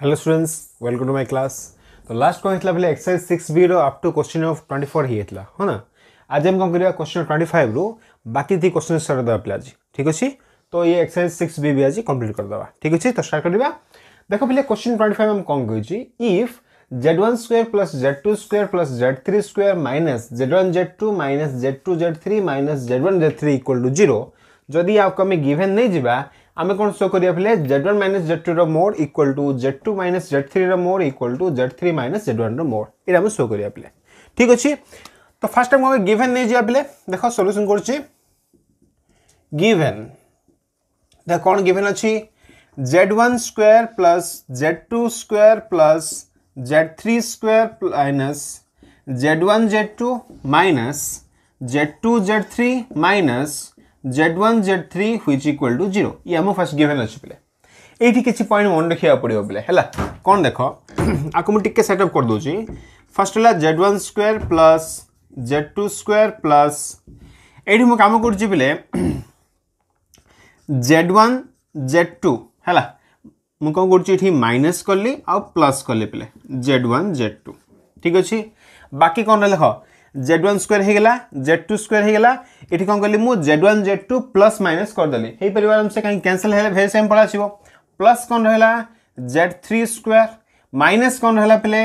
Hello students welcome to my class तो last कौन ହେଇଥିଲା ବୋଲେ ଏକ୍ସରସାଇଜ୍ ସିକ୍ସ ବିର up to question of twenty four ହେଇଯାଇଥିଲା ହଁ ନା ଆଜି ଆମେ କ'ଣ କରିବା କ୍ୱେଶ୍ଚିନ୍ ଟ୍ୱେଣ୍ଟି ଫାଇଭ୍ରୁ ବାକି ଦୁଇ କ୍ୱେଶ୍ଚିନ୍ ସାର ଦେବା ପିଲା ଆଜି ଠିକ୍ ଅଛି ତ ଏ ଏକ୍ସରସାଇଜ୍ ସିକ୍ସ ବି ବି ଆଜି କମ୍ପ୍ଲିଟ୍ କରିଦେବା ଠିକ୍ ଅଛି ତ ଷ୍ଟାର୍ଟ କରିବା ଦେଖ ପିଲା କ୍ୱେଶ୍ଚିନ୍ ଟ୍ୱେଣ୍ଟି ଫାଇଭ୍ ଆମେ କ'ଣ କହିଛି if Z one square plus Z two square plus Z three square minus Z one Z two minus Z two Z three minus Z one Z three equal to zero ଯଦି ଆଉ ଆମେ given ନେଇଯିବା आम कौन show करा Z one minus Z two रोड equal to Z two minus Z three रोड equal to Z three minus Z one रोड ये शो करा पे ठीक अच्छे तो फास्ट टाइम आम गिभेन नहीं जा पे देख सल्यूसन कर गिभेन देख कौन गिभेन अच्छी Z one square plus Z two square plus Z three square minus Z one Z two minus Z two Z three minus Z1, Z3 which equal to 0. ये हम फर्स्ट गिवन अछि पले एठी किछि point मन रखिया पड़ियो पले हला कोन देखो आकु मु टिके सेटअप कर दोची फर्स्ट होला Z1 square plus Z2 square plus एठी म काम करछि पले Z1 Z2 हला मु कोन करछि एठी माइनस करली आ प्लस करले पले Z1 Z2 ठीक अछि बाकी कोन रह देखो जेड वन स्क्वेयर होगा जेड टू स्क्वेयर होगा ये कौन कली मुझ Z one Z two plus minus करदेली हो पार से कहीं कैनसल है भेरी सेम पड़ा प्लस कौन रहा जेड थ्री स्क्वेयर माइनस कौन रहा पे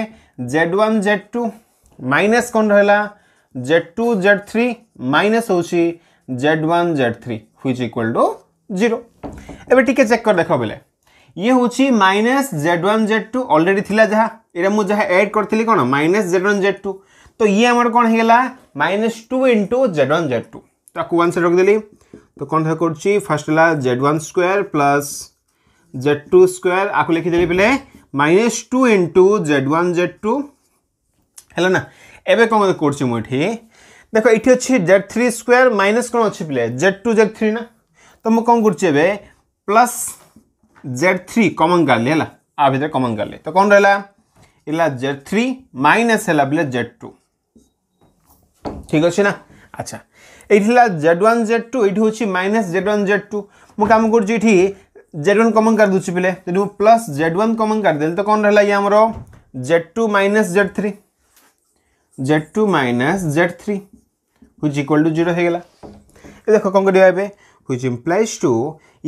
Z one Z two minus कौन रहा Z two Z three minus होेड जेड वन जेड थ्री हुई इक्वाल टू जीरो टी चेक कर देख बोले ये हूँ minus Z one Z two already थी जहाँ यहाँ मुझे एड करी कौन minus Z one Z two तो ये आम कौन हो minus two into Z one Z two ताकू वन सेट रखिदेली तो कौन था कर फास्ट है Z one square plus Z two square आपको लिखिदेली पहले minus two into Z one Z two है ना एवं कौन कर देख ये अच्छे जेड थ्री स्क्वयर माइनस कौन अच्छे पे जेड टू जेड थ्री ना तो मुझे कौन कर प्लस जेड थ्री कमन काली है आ भितर कमन काली तो कौन रहा जेड थ्री माइनस है जेड टू ঠিক ଅଛି ନା ଆଚ୍ଛା ଏଇଠି ହେଲା ଜେଡ୍ ୱାନ୍ ଜେଡ୍ ଟୁ ଏଇଠି ହେଉଛି minus Z one Z two ମୁଁ କାମ କରୁଛି ଏଠି ଜେଡ୍ ୱାନ୍ କମନ୍ କରିଦେଉଛି ପିଲେ ଯଦି ମୁଁ ପ୍ଲସ୍ ଜେଡ୍ ୱାନ୍ କମନ୍ କରିଦେଲି ତ କ'ଣ ରହିଲା ଇଏ ଆମର Z two minus Z three Z two minus Z three which equal to zero ହେଇଗଲା ଏ ଦେଖ କ'ଣ କରିବା ଏବେ ହୁଇଜ୍ ଇମ୍ପ୍ଲାଇଜ୍ ଟୁ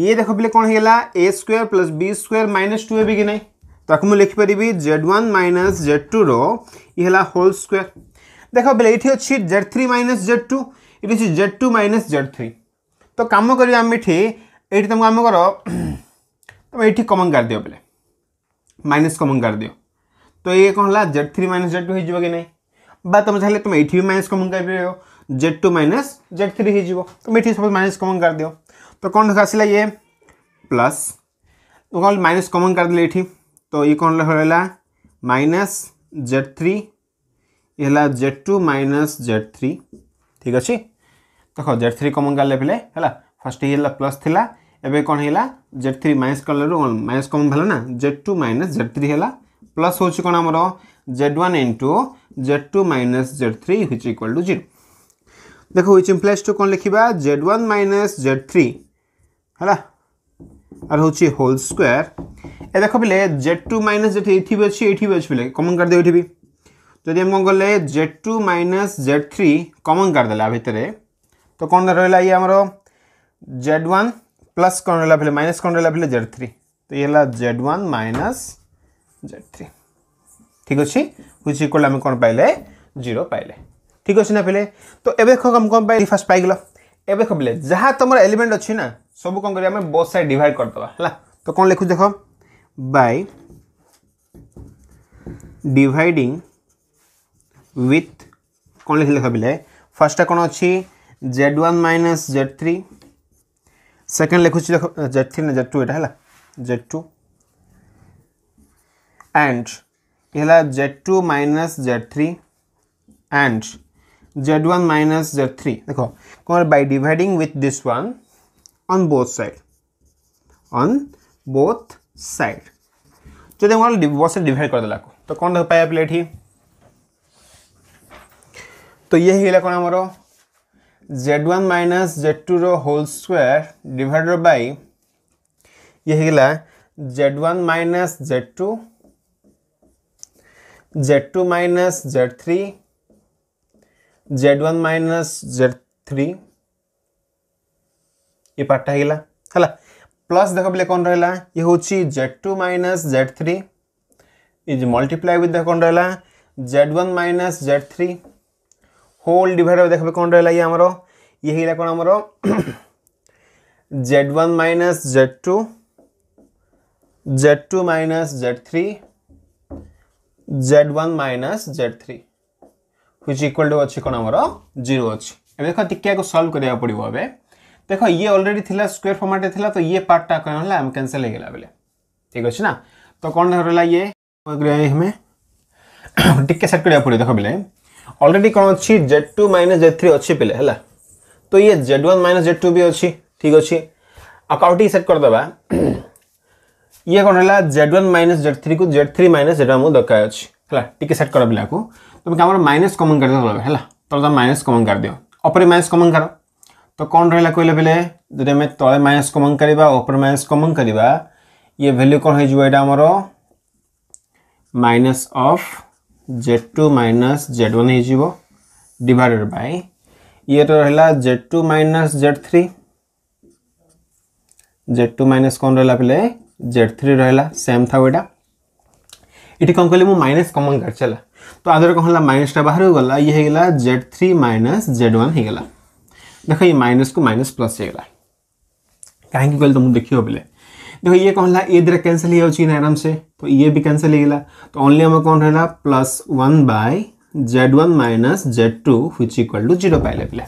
ଇଏ ଦେଖ ପିଲେ କ'ଣ ହେଇଗଲା A square plus B square minus two ହେବି କି ନାହିଁ ତାକୁ ମୁଁ ଲେଖିପାରିବି ଜେଡ୍ ୱାନ୍ ମାଇନସ୍ ଜେଡ୍ ଟୁର ଇଏ ହେଲା ହୋଲ୍ ସ୍କୋୟାର୍ देख बोले ये Z three minus Z two ये Z two minus Z three तो कम करेंटी तुमको आम कर कमन काट दि बोले माइनस कमन कर दिव तो ये कौन है Z three minus Z two हो कि बा तुम चाहिए तुम ये भी माइनस कमन कर Z two minus Z three हो तुम ये सपोज माइनस कमन कर दिव तो कौन आसा ये प्लस तुम कह माइनस कमन काट दिल तो ये कौन रहा माइनस जेड थ्री ହେଲା Z two minus Z three ଠିକ୍ ଅଛି ଦେଖ ଜେଡ୍ ଥ୍ରୀ କମନ୍ କାଢ଼ିଲେ ପିଲେ ହେଲା ଫାର୍ଷ୍ଟ ହେଲା ପ୍ଲସ୍ ଥିଲା ଏବେ କ'ଣ ହେଲା ଜେଡ୍ ଥ୍ରୀ ମାଇନସ୍ କଲାରୁ କ'ଣ ମାଇନସ୍ କମନ୍ ହେଲା ନା Z two minus Z three ହେଲା ପ୍ଲସ୍ ହେଉଛି କ'ଣ ଆମର Z one into Z two minus Z three which equal to zero ଦେଖ ହୁଇଚ୍ ଇମ୍ପ୍ଲାଇଜ୍ ଟୁ କ'ଣ ଲେଖିବା Z one minus Z three ହେଲା আর হচ্ছে হোল স্কোয়ার এ দেখো পিলে জেড টু মাইনাস জেড এইটি বি অছি এইটি বি অছি পিলে কমন কাটি দেবে এইটি বি ଯଦି ଆମକୁ ଗଲେ Z two minus Z three common କାଢ଼ିଦେଲେ ଆ ଭିତରେ ତ କ'ଣ ରହିଲା ଇଏ ଆମର ଜେଡ୍ ୱାନ୍ ପ୍ଲସ୍ କ'ଣ ରହିଲା ବୋଲେ ମାଇନସ୍ କ'ଣ ରହିଲା ବୋଲେ ଜେଡ୍ ଥ୍ରୀ ତ ଇଏ ହେଲା Z one minus Z three ଠିକ୍ ଅଛି ହୁଇଚ୍ ଇକ୍ୱାଲ୍ ଆମେ କ'ଣ ପାଇଲେ ଜିରୋ ପାଇଲେ ଠିକ୍ ଅଛି ନା ପିଲେ ତ ଏବେ ଦେଖ ଆମେ କ'ଣ ପାଇଲେ ଫାର୍ଷ୍ଟ ପାଇଗଲ ଏବେ ଦେଖ ପିଲେ ଯାହା ତୁମର ଏଲିମେଣ୍ଟ ଅଛି ନା ସବୁ କ'ଣ କରିବା ଆମେ ବୋଥ୍ ସାଇଡ଼୍ ଡିଭାଇଡ଼ କରିଦେବା ହେଲା ତ କ'ଣ ଲେଖୁ ଦେଖ ବାଇ ଡିଭାଇଡ଼ିଂ विथ कौन लिखे भाविले फर्स्ट कौन अच्छी Z one minus Z three second लिखुच जेड थ्री ना जेड टू यहाँ है जेड टू एंड ये Z two minus Z three and Z one minus Z three देख कई by dividing with this one on both side on both side जो बस divide करदेला तो कौन पाया पे ये तो ये ହେଇଗଲା କ'ଣ ଆମର Z one minus Z two रोल होल स्क्वायर डिवाइडेड ये Z one minus Z two Z two minus Z three Z one minus Z three ये पार्टा ହେଇଗଲା ହେଲା प्लस देख पे कौन रहा ये हूँ Z two minus Z three is multiply with कौन रहा Z one minus Z three whole divide देखो कौन रहा ये आमर ये है कौन आमर Z one minus Z two Z two minus Z three Z one minus Z three हुई इक्वाल टू अच्छे कौन आमर जीरो अच्छे देख टी सल्व करा पड़ो ए देख ये अलरेडी थी स्क्वेयर फर्माटे थी तो ये पार्टा कौन है आम कैनसल होगा बेले ठीक अच्छे ना तो कौन रहा ये हमें टी सेट करा पड़ो देख बेले अलरेडी कौन अच्छी Z two minus Z three अच्छी पिले है तो ये Z one minus Z two भी अच्छी ठीक अच्छे आकाउटी सेट करदे ये कौन है Z one minus Z three को जेड थ्री माइनस जेड मुझे दरकार अच्छी है सेट कर पिला तुम कम माइनस कमन कर दल है तो तुम माइनस कमन कर दि अपर माइनस कमन कर तो कौन रहा कहले बेले जब आम तले माइनस कमन करवा अपर माइनस कमन करवा ये भैल्यू कौन हो minus of Z two minus Z one हो डिडेड बै ये रहा Z two minus Z three Z two minus कौन रहा पे जेड थ्री रहा सेम था यहाँ ये कौन कली मुझे माइनस कमन कर चला तो आधे कौन है माइनसटा बाहर गला ये होगा Z three minus Z one देख ये माइनस को माइनस प्लस होगा कहीं कह तुमको तो देख बोले देख ये कौन है ये कैनसल हो आराम से तो ये भी कैंसिल ही तो ओनली आम कौन रहा plus one by Z one minus Z two which equal to zero पाइले पे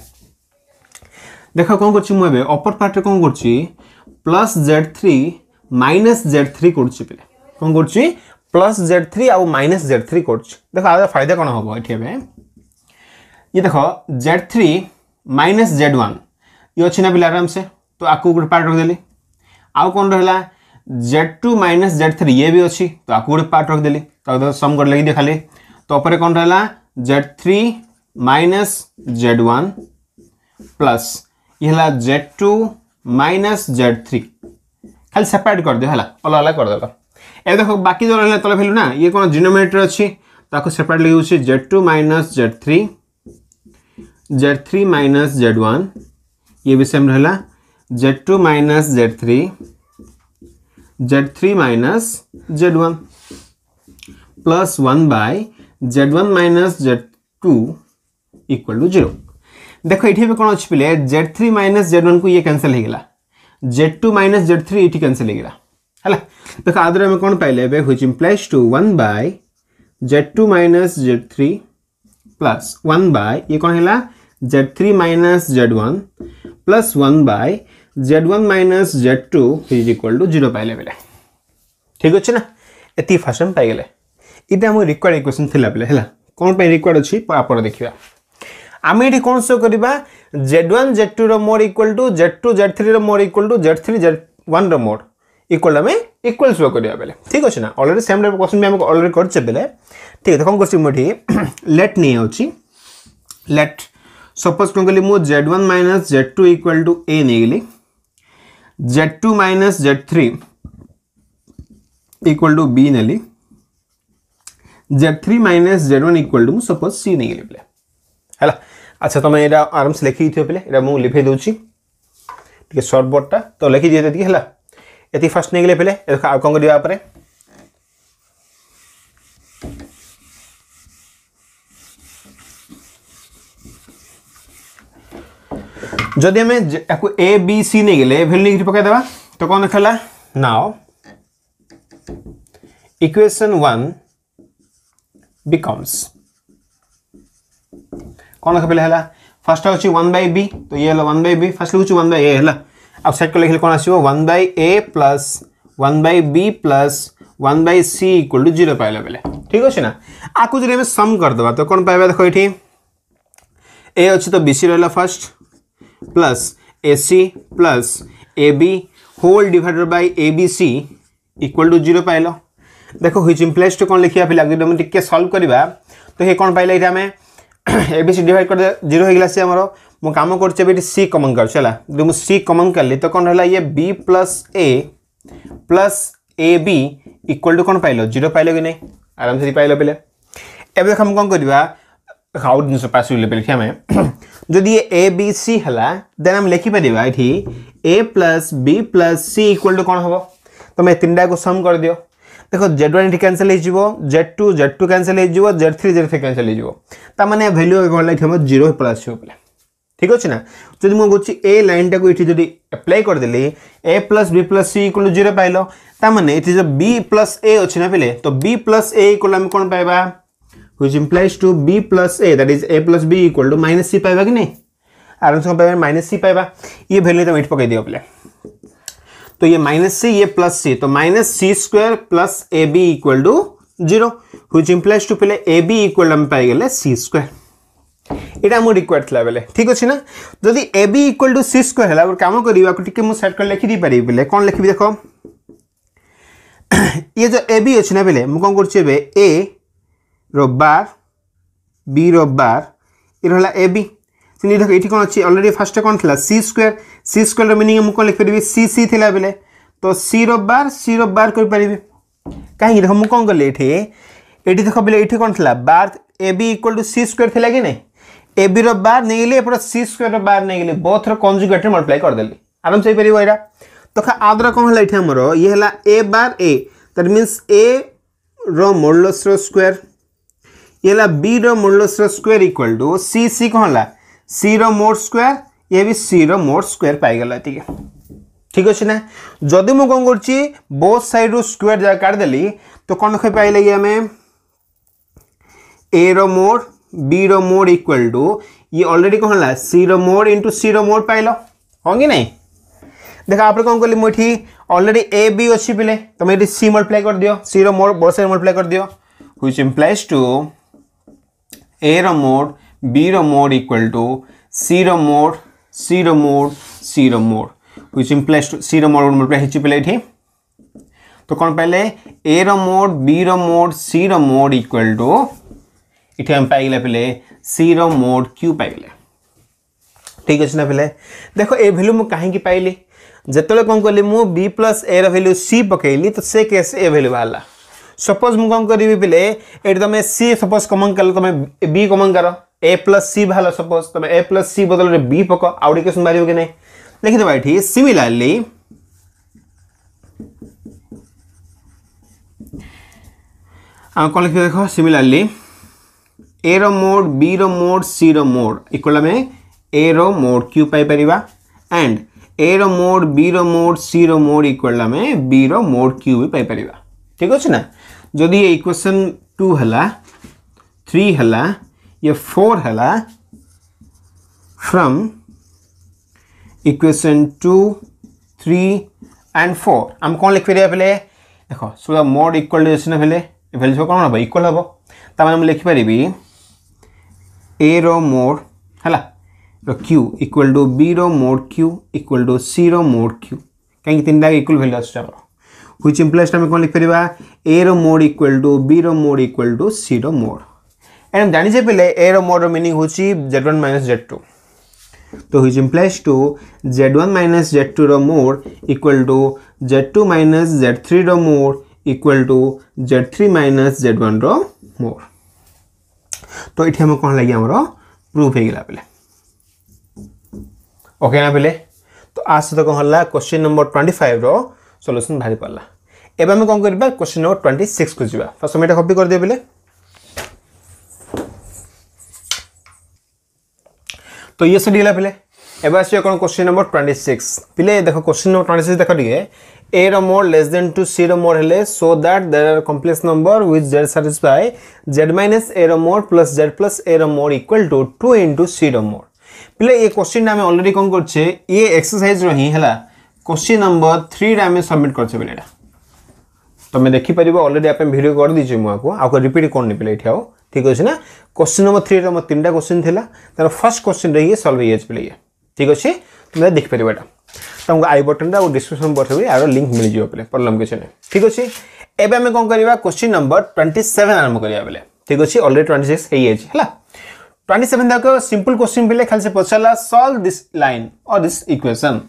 देख कौन कर अपर कौन कर plus Z three minus Z three कर कौन कर प्लस जेड थ्री आउ माइनस जेड थ्री कर देख आ फायदा कौन हम ये ये देख Z three minus Z one ये अच्छी ना पे आराम से तो आपको गोटे पार्ट रखिदेली आउ कौन रहा Z two minus Z three ये भी अच्छी तो आपको गोटे पार्ट रखिदेली तो सम तो कर लगे तो खाली तो उपर कौन रहा Z three minus Z one plus ये Z two minus Z three खाली सेपरेट करदे है अलग अलग करदे ए देख बाकी जो रहा तल भैल्यू ना ये कौन जिनोमेटर अच्छी सेपरेट लगे Z two minus Z three Z three minus Z one ये भी सेम रहा Z two minus Z three Z three minus Z one plus one by Z one minus Z two equal to zero ये कौन अच्छी पे Z three minus Z one को ये cancel गया Z two minus Z three ये cancel गया है देख आदर हमें कौन पाइले हुई implies to one by z two minus Z three plus one by ये कौन है Z three minus Z one plus one by z1 minus z2 is equal to 0 पाइले बेले ठीक अछि ना एति फर्स्ट हम पाइ गेले इटा हम रिक्वायर्ड इक्वेशन थिला बेले हला कोन पई रिक्वायर्ड अछि आपण देखिबा আমি এটি কোণ শো করা জেড ওয়ান জেড টু রোড equal to z two z three রোড equal to z three z one রোড ইকুয়াল আমি ইকুয়াল শো করা বেলে ঠিক আছে না অলরেডি সেম টাইপ কোশ্চিন আমি অলরেডি করছে বেলে ঠিক আছে কোণ করছি মু এটি লেট নিয়ে যাচ্ছি লেট সপোজ কোণ কলি মু z one minus z two equal to এ নিয়ে গেলি z2 minus z3 equal to b nali z3 minus z1 equal to suppose c नहीं लिखले है अच्छा तुम ये आराम से tike short ये लिखे दूसरी टे सर्टबर्डटा तो लिखी दिए है ये फास्ट नहीं गले पे diwa करवापर जदि आम ए बी सी नहीं गले भैल्यू नहीं पकईदेवा तो कौन देखला नाओ इक्वेशन वन बिकम्स कौन लिख पे है फर्स्ट हूँ वन बै बी तो ये वन बै बी फास्ट लिखुच वन बै ए है अब सेट को लिखिले कौन आसो one by a plus one by b plus one by c equal to zero पाइला बेले ठीक अच्छे ना आपको जो सम करदे तो कौन पाइबा देख ये ए अच्छे तो बी सी रहा first plus a c plus a b whole divided by a b c equal to zero पाइल देख ह्विच इम्प्लेस टू कौन लिखा पे तुम टी सल्व करवा तो ये कौन पाइल ये आम ए सी डिवाइड कर जीरो होगा सी आमर मु कम कर सी कमन कर मुझे सी कमन कली तो कौन रहा ये b plus a plus a b equal to कौन पाइल जीरो पाइल कि नहीं आराम से पाइल पे एवं कौन करवा आउ जिन पास लिखे आम जदि ये ए बी सी है देन आम लिखिपर ये a plus b plus c equal to कौन हम तुम तो तीन टाइम सम कर दियो देख जेड वन ये cancel z two Z two cancel z three Z three cancel मैंने भैल्यू तो कौन लगे हम जीरो प्लस आस ठीक अच्छे ना जब मुझे ए लाइन टाक ये एप्लाय करदे a plus b plus c equal to zero पाइल मैंने ये जो बी प्लस ए अच्छे ना पे तो बी प्लस ए इक्वल आम कौन पाइबा which implies to b plus a that is a plus b equal to minus c पाइबा कि नहीं आराम से पाइबा माइनस सी पाइबा ये भैल्यू तुम एट पकड़ दियो पे तो ये माइनस सी ये प्लस सी तो minus c square plus a b equal to zero हुई इम्प्लाइज टू पे ए बी इक्वल आम पाइगले सी स्क्वायर এটা আমার রিকোয়ার লা বেলে ঠিক আছে না যদি a b equal to c square হল কাম করি টিকি সেট করে লিখি রোববার বি রোববার এটা হল এ বি ସେମିତି ଦେଖ ଏଠି କ'ଣ ଅଛି ଅଲରେଡ଼ି ଫାର୍ଷ୍ଟରେ କ'ଣ ଥିଲା ସି ସ୍କୋୟାର ସି ସ୍କୋୟାରର ମିନିଂ ମୁଁ କ'ଣ ଲେଖିପାରିବି ସି ସି ଥିଲା ବେଲେ ତ ସି ରବିବାର ସି ରବିବାର କରିପାରିବି କାହିଁକି ଦେଖ ମୁଁ କ'ଣ କଲି ଏଠି ଏଠି ଦେଖ ବେଲେ ଏଠି କ'ଣ ଥିଲା ବାର a b equal to c square ଥିଲା କି ନାହିଁ ଏ ବିର ବାର ନେଇଗଲି ଏପଟେ ସି ସ୍କୋୟାରର ବାର ନେଇଗଲି ବୋଥର କଞ୍ଜୁଗେଟ୍ରେ ମଲ୍ଟିପ୍ଲାଏ କରିଦେଲି ଆରାମସେ ହେଇପାରିବ ଏଇଟା ତ ଆଦର କ'ଣ ହେଲା ଏଠି ଆମର ଇଏ ହେଲା ଏ ବାର ଏ ଦ୍ୟାଟ୍ ମିନ୍ସ ଏ ର ମୋଡ଼ଲସ୍ର ସ୍କୋୟାର ये बी रूल square equal to c c कौन है सी रोड स्क्वेर ये भी सी रोड स्क्वेर पाईल ये ठीक अच्छे ना जदि मुझ कर बोथ सैड रु स्क्वेर जगह काटिदेली तो कौन देखे पाइले कि आम ए रोड बी रोड इक्वाल टू ये अलरेडी कौन है सी रोड इंटु सी रोड पाइल हाँ कि नहीं देख आप कौन कल मुझे अलरेडी ए बी अच्छी पिले तुम ये सी मल्टई कर दि सी रोड बोर्ड सैड मल्टई कर दि हुई इम्प्लाइज टू ए रो मोड बी रो मोड इक्वल टू सी रो मोड सी रो mod zero mode which implies to zero mode multiply हिची पहले इठी तो कौन पहले ए रो मोड बी रो मोड सी रो मोड इक्वल टू इटे हम पाइले पहले रो मोड क्यू पाइले ठीक अछि ना पहले देखो ए वैल्यू मुझे काहे की पाइली जतले कोन कहली मु b+ a रो वैल्यू सी पकेली तो से कैसे ए वैल्यू वाला सपोज मु कौन करी पे ये तुम सी सपोज कमन कल तुम बी कमन कर ए प्लस सी बाहर सपोज तुम ए प्लस सी बदल में बी पक आउट क्वेश्चन बाहर कि नहीं लिखिद ये सीमिलली कौन लिखे देख सिमिलरली ए रोड बी रोड सी रोड मोड इक्वल आम ए रोड क्यू पाइपर एंड ए रोड बी रोड सी रोड मोड इक्वल आम बी रो मोड क्यू भी पाइपर ठीक अच्छे ना जदि ये इक्वेशन टू है थ्री है ये फोर है from equation two three and four आम कौन लिखिपर बोले देख सो मोड इक्वल टू अच्छे भैल्यू सब कौन हम इक्वल हम ताने मुझे लिखिपर ए रोड है क्यू इक्वाल टू बी रोड क्यू इक्वाल टू सी रोड क्यू कहीं तीन time equal value as which implies आम कौन लिखिपर ए रोड इक्वाल टू बी रोड इक्वाल टू सी रोड एंड जानी पे ए रोड रिनिंग हूँ z one minus Z two तो which implies to z one minus Z two रोड equal to Z two minus Z three रोड equal to Z three minus Z one रोड तो ये आम कौन लगे आमर प्रूफ हो गला ओके ना पे तो आ सहित तो कौन है क्वेश्चन नंबर ट्वेंटी फाइव रो ସଲ୍ୟୁସନ୍ ବାହାରି ପାରିଲା ଏବେ ଆମେ କ'ଣ କରିବା କ୍ୱେଶ୍ଚିନ୍ ନମ୍ବର ଟ୍ୱେଣ୍ଟି ସିକ୍ସକୁ ଯିବା ଫାର୍ଷ୍ଟ ଆମେ ଏଇଟା କପି କରିଦେବେ ବୋଲେ তো ইয়ে সরিগলা পিলে এবার আসবে কোন কোশ্চিন নম্বর টোয়েন্টি সিক্স পিলে দেখো কোশ্চিন নম্বর টোয়েন্টি সিক্স দেখো টিকে এ র mod less than two c র মোর হলে so that there are complex number with z satisfy z minus a র mod plus z plus a র mod equal to two into c র mod পিলে এই কোশ্চিনটা আমি already কম করছে ইয়ে এক্সরসাইজ র হি হেলা क्वेश्चन नंबर थ्री आम सबमिट कर पिलाटा तुम देखिपर अलरेडी आप भिड कर दीजिए मुझे आपको रिपीट कर नहीं ये आओ ठीक अच्छे ना क्वेश्चन नंबर थ्री मोर तीन टाइम क्वेश्चन थी तरह फर्स्ट क्वेश्चन रही है सल्व ये पे ठीक अच्छे तुम देखिपर ये तुमको आई बटन और डिस्क्रिप्सन बक्स भी यार लिंक मिल जाए पे प्रॉब्लम किसी ना ठीक अच्छे एवं आम कौन करवा क्वेश्चन नंबर ट्वेंटी सेवेन आरम्भ करा बेले ठीक अच्छे अलरेडी ट्वेंटी सिक्स है ट्वेंटी सेवेन तक सिंपल क्वेश्चन पे खाली से पचारा सल्व दिस लाइन और दिस इक्वेशन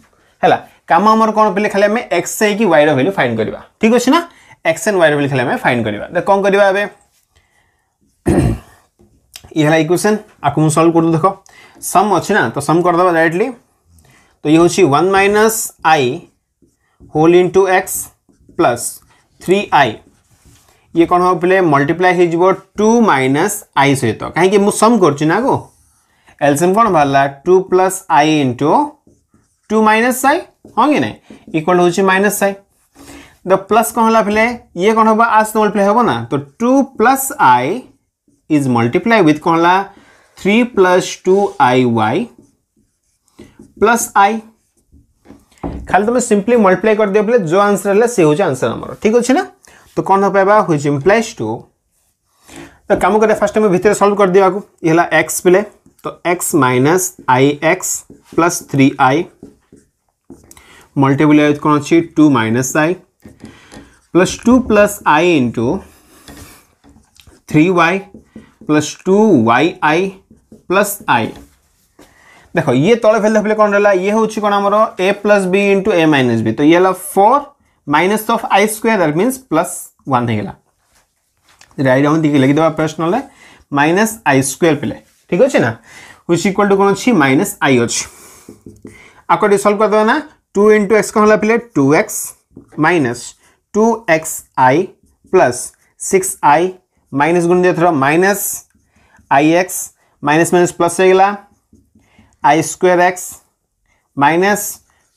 है कम आम कौन पड़े खाली आम एक्स कि वाइर भैल्यू फाइन करवा ठीक अच्छे ना एक्स एंड वाइर भैल्यू खाली आम फाइन करवा देख कौन करवा ये इक्वेसन आपको मुझे सल्व कर देख सम अच्छे ना तो सम करदे डायरेक्टली तो ये हूँ one minus i whole into x plus three i ये कौन हम पे मल्टीप्लाई हो टू माइनस आई सहित कहीं सम करना आगो एलसीएम कौन बाहर two plus i into two minus i हाँ कि ना इक्वाल हो माइनस साई द प्लस कौन है फिले ये कौन हम आस स्मल प्ले हम ना तो two plus i is multiply with कौन है three plus two i y plus i खाली तुम सिंपली मल्टीप्लाई कर दियो बोले जो आंसर है सी हूँ आंसर आम ठीक अच्छे ना तो कौन हो पाया प्लस टू तो कम कर फास्ट टाइम भितर सल्व कर दिया ये एक्स पे तो x minus i x plus three i multiply করছি two minus i plus two plus i into three y plus two y i plus i দেখ ইয়ে তলে ফেলে ফেলে কোণ রা ইয়ে হচ্ছে কোণ আমার a plus b into a minus b তো ইয়ে হল four minus of i square that means plus one হয়ে গেল রাইট আমি দিকে লিখি দেওয়া প্রশ্ন হলে মাইনাস আই স্কোয়ার পেলে ঠিক আছে না হুইচ ইকুয়াল টু কোণ অছি মাইনাস আই অছি আকটি সলভ করে দেওয়া না टू इंटू एक्स कौन है पहले two x minus two x i plus six i minus गुण दिए थोड़ा minus i x minus minus plus हो गया i square x minus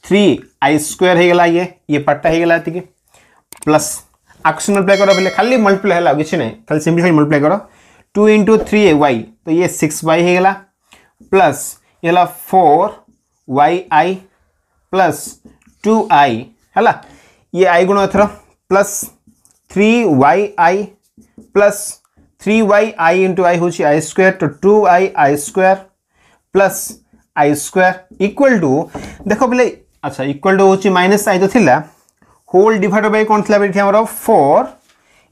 three i square हो गया ये ये पट्टा हो गया ठीक है प्लस आपको मल्टीप्लाई करो पहले खाली मल्टीप्लाई है किसी नहीं खाली सिंपलीफाई मल्टीप्लाई करो टू इंटू थ्री ए वाई तो ये सिक्स वाई हो गया प्लस ये four y i plus two i है तो ये आई गुण एथर plus three y i plus three y i into i हूँ आई स्क् तो two i i square plus i square equal to देख पे अच्छा इक्वाल टू हूँ माइनस आई तो थी होल डिड बै कौन थी ये आम फोर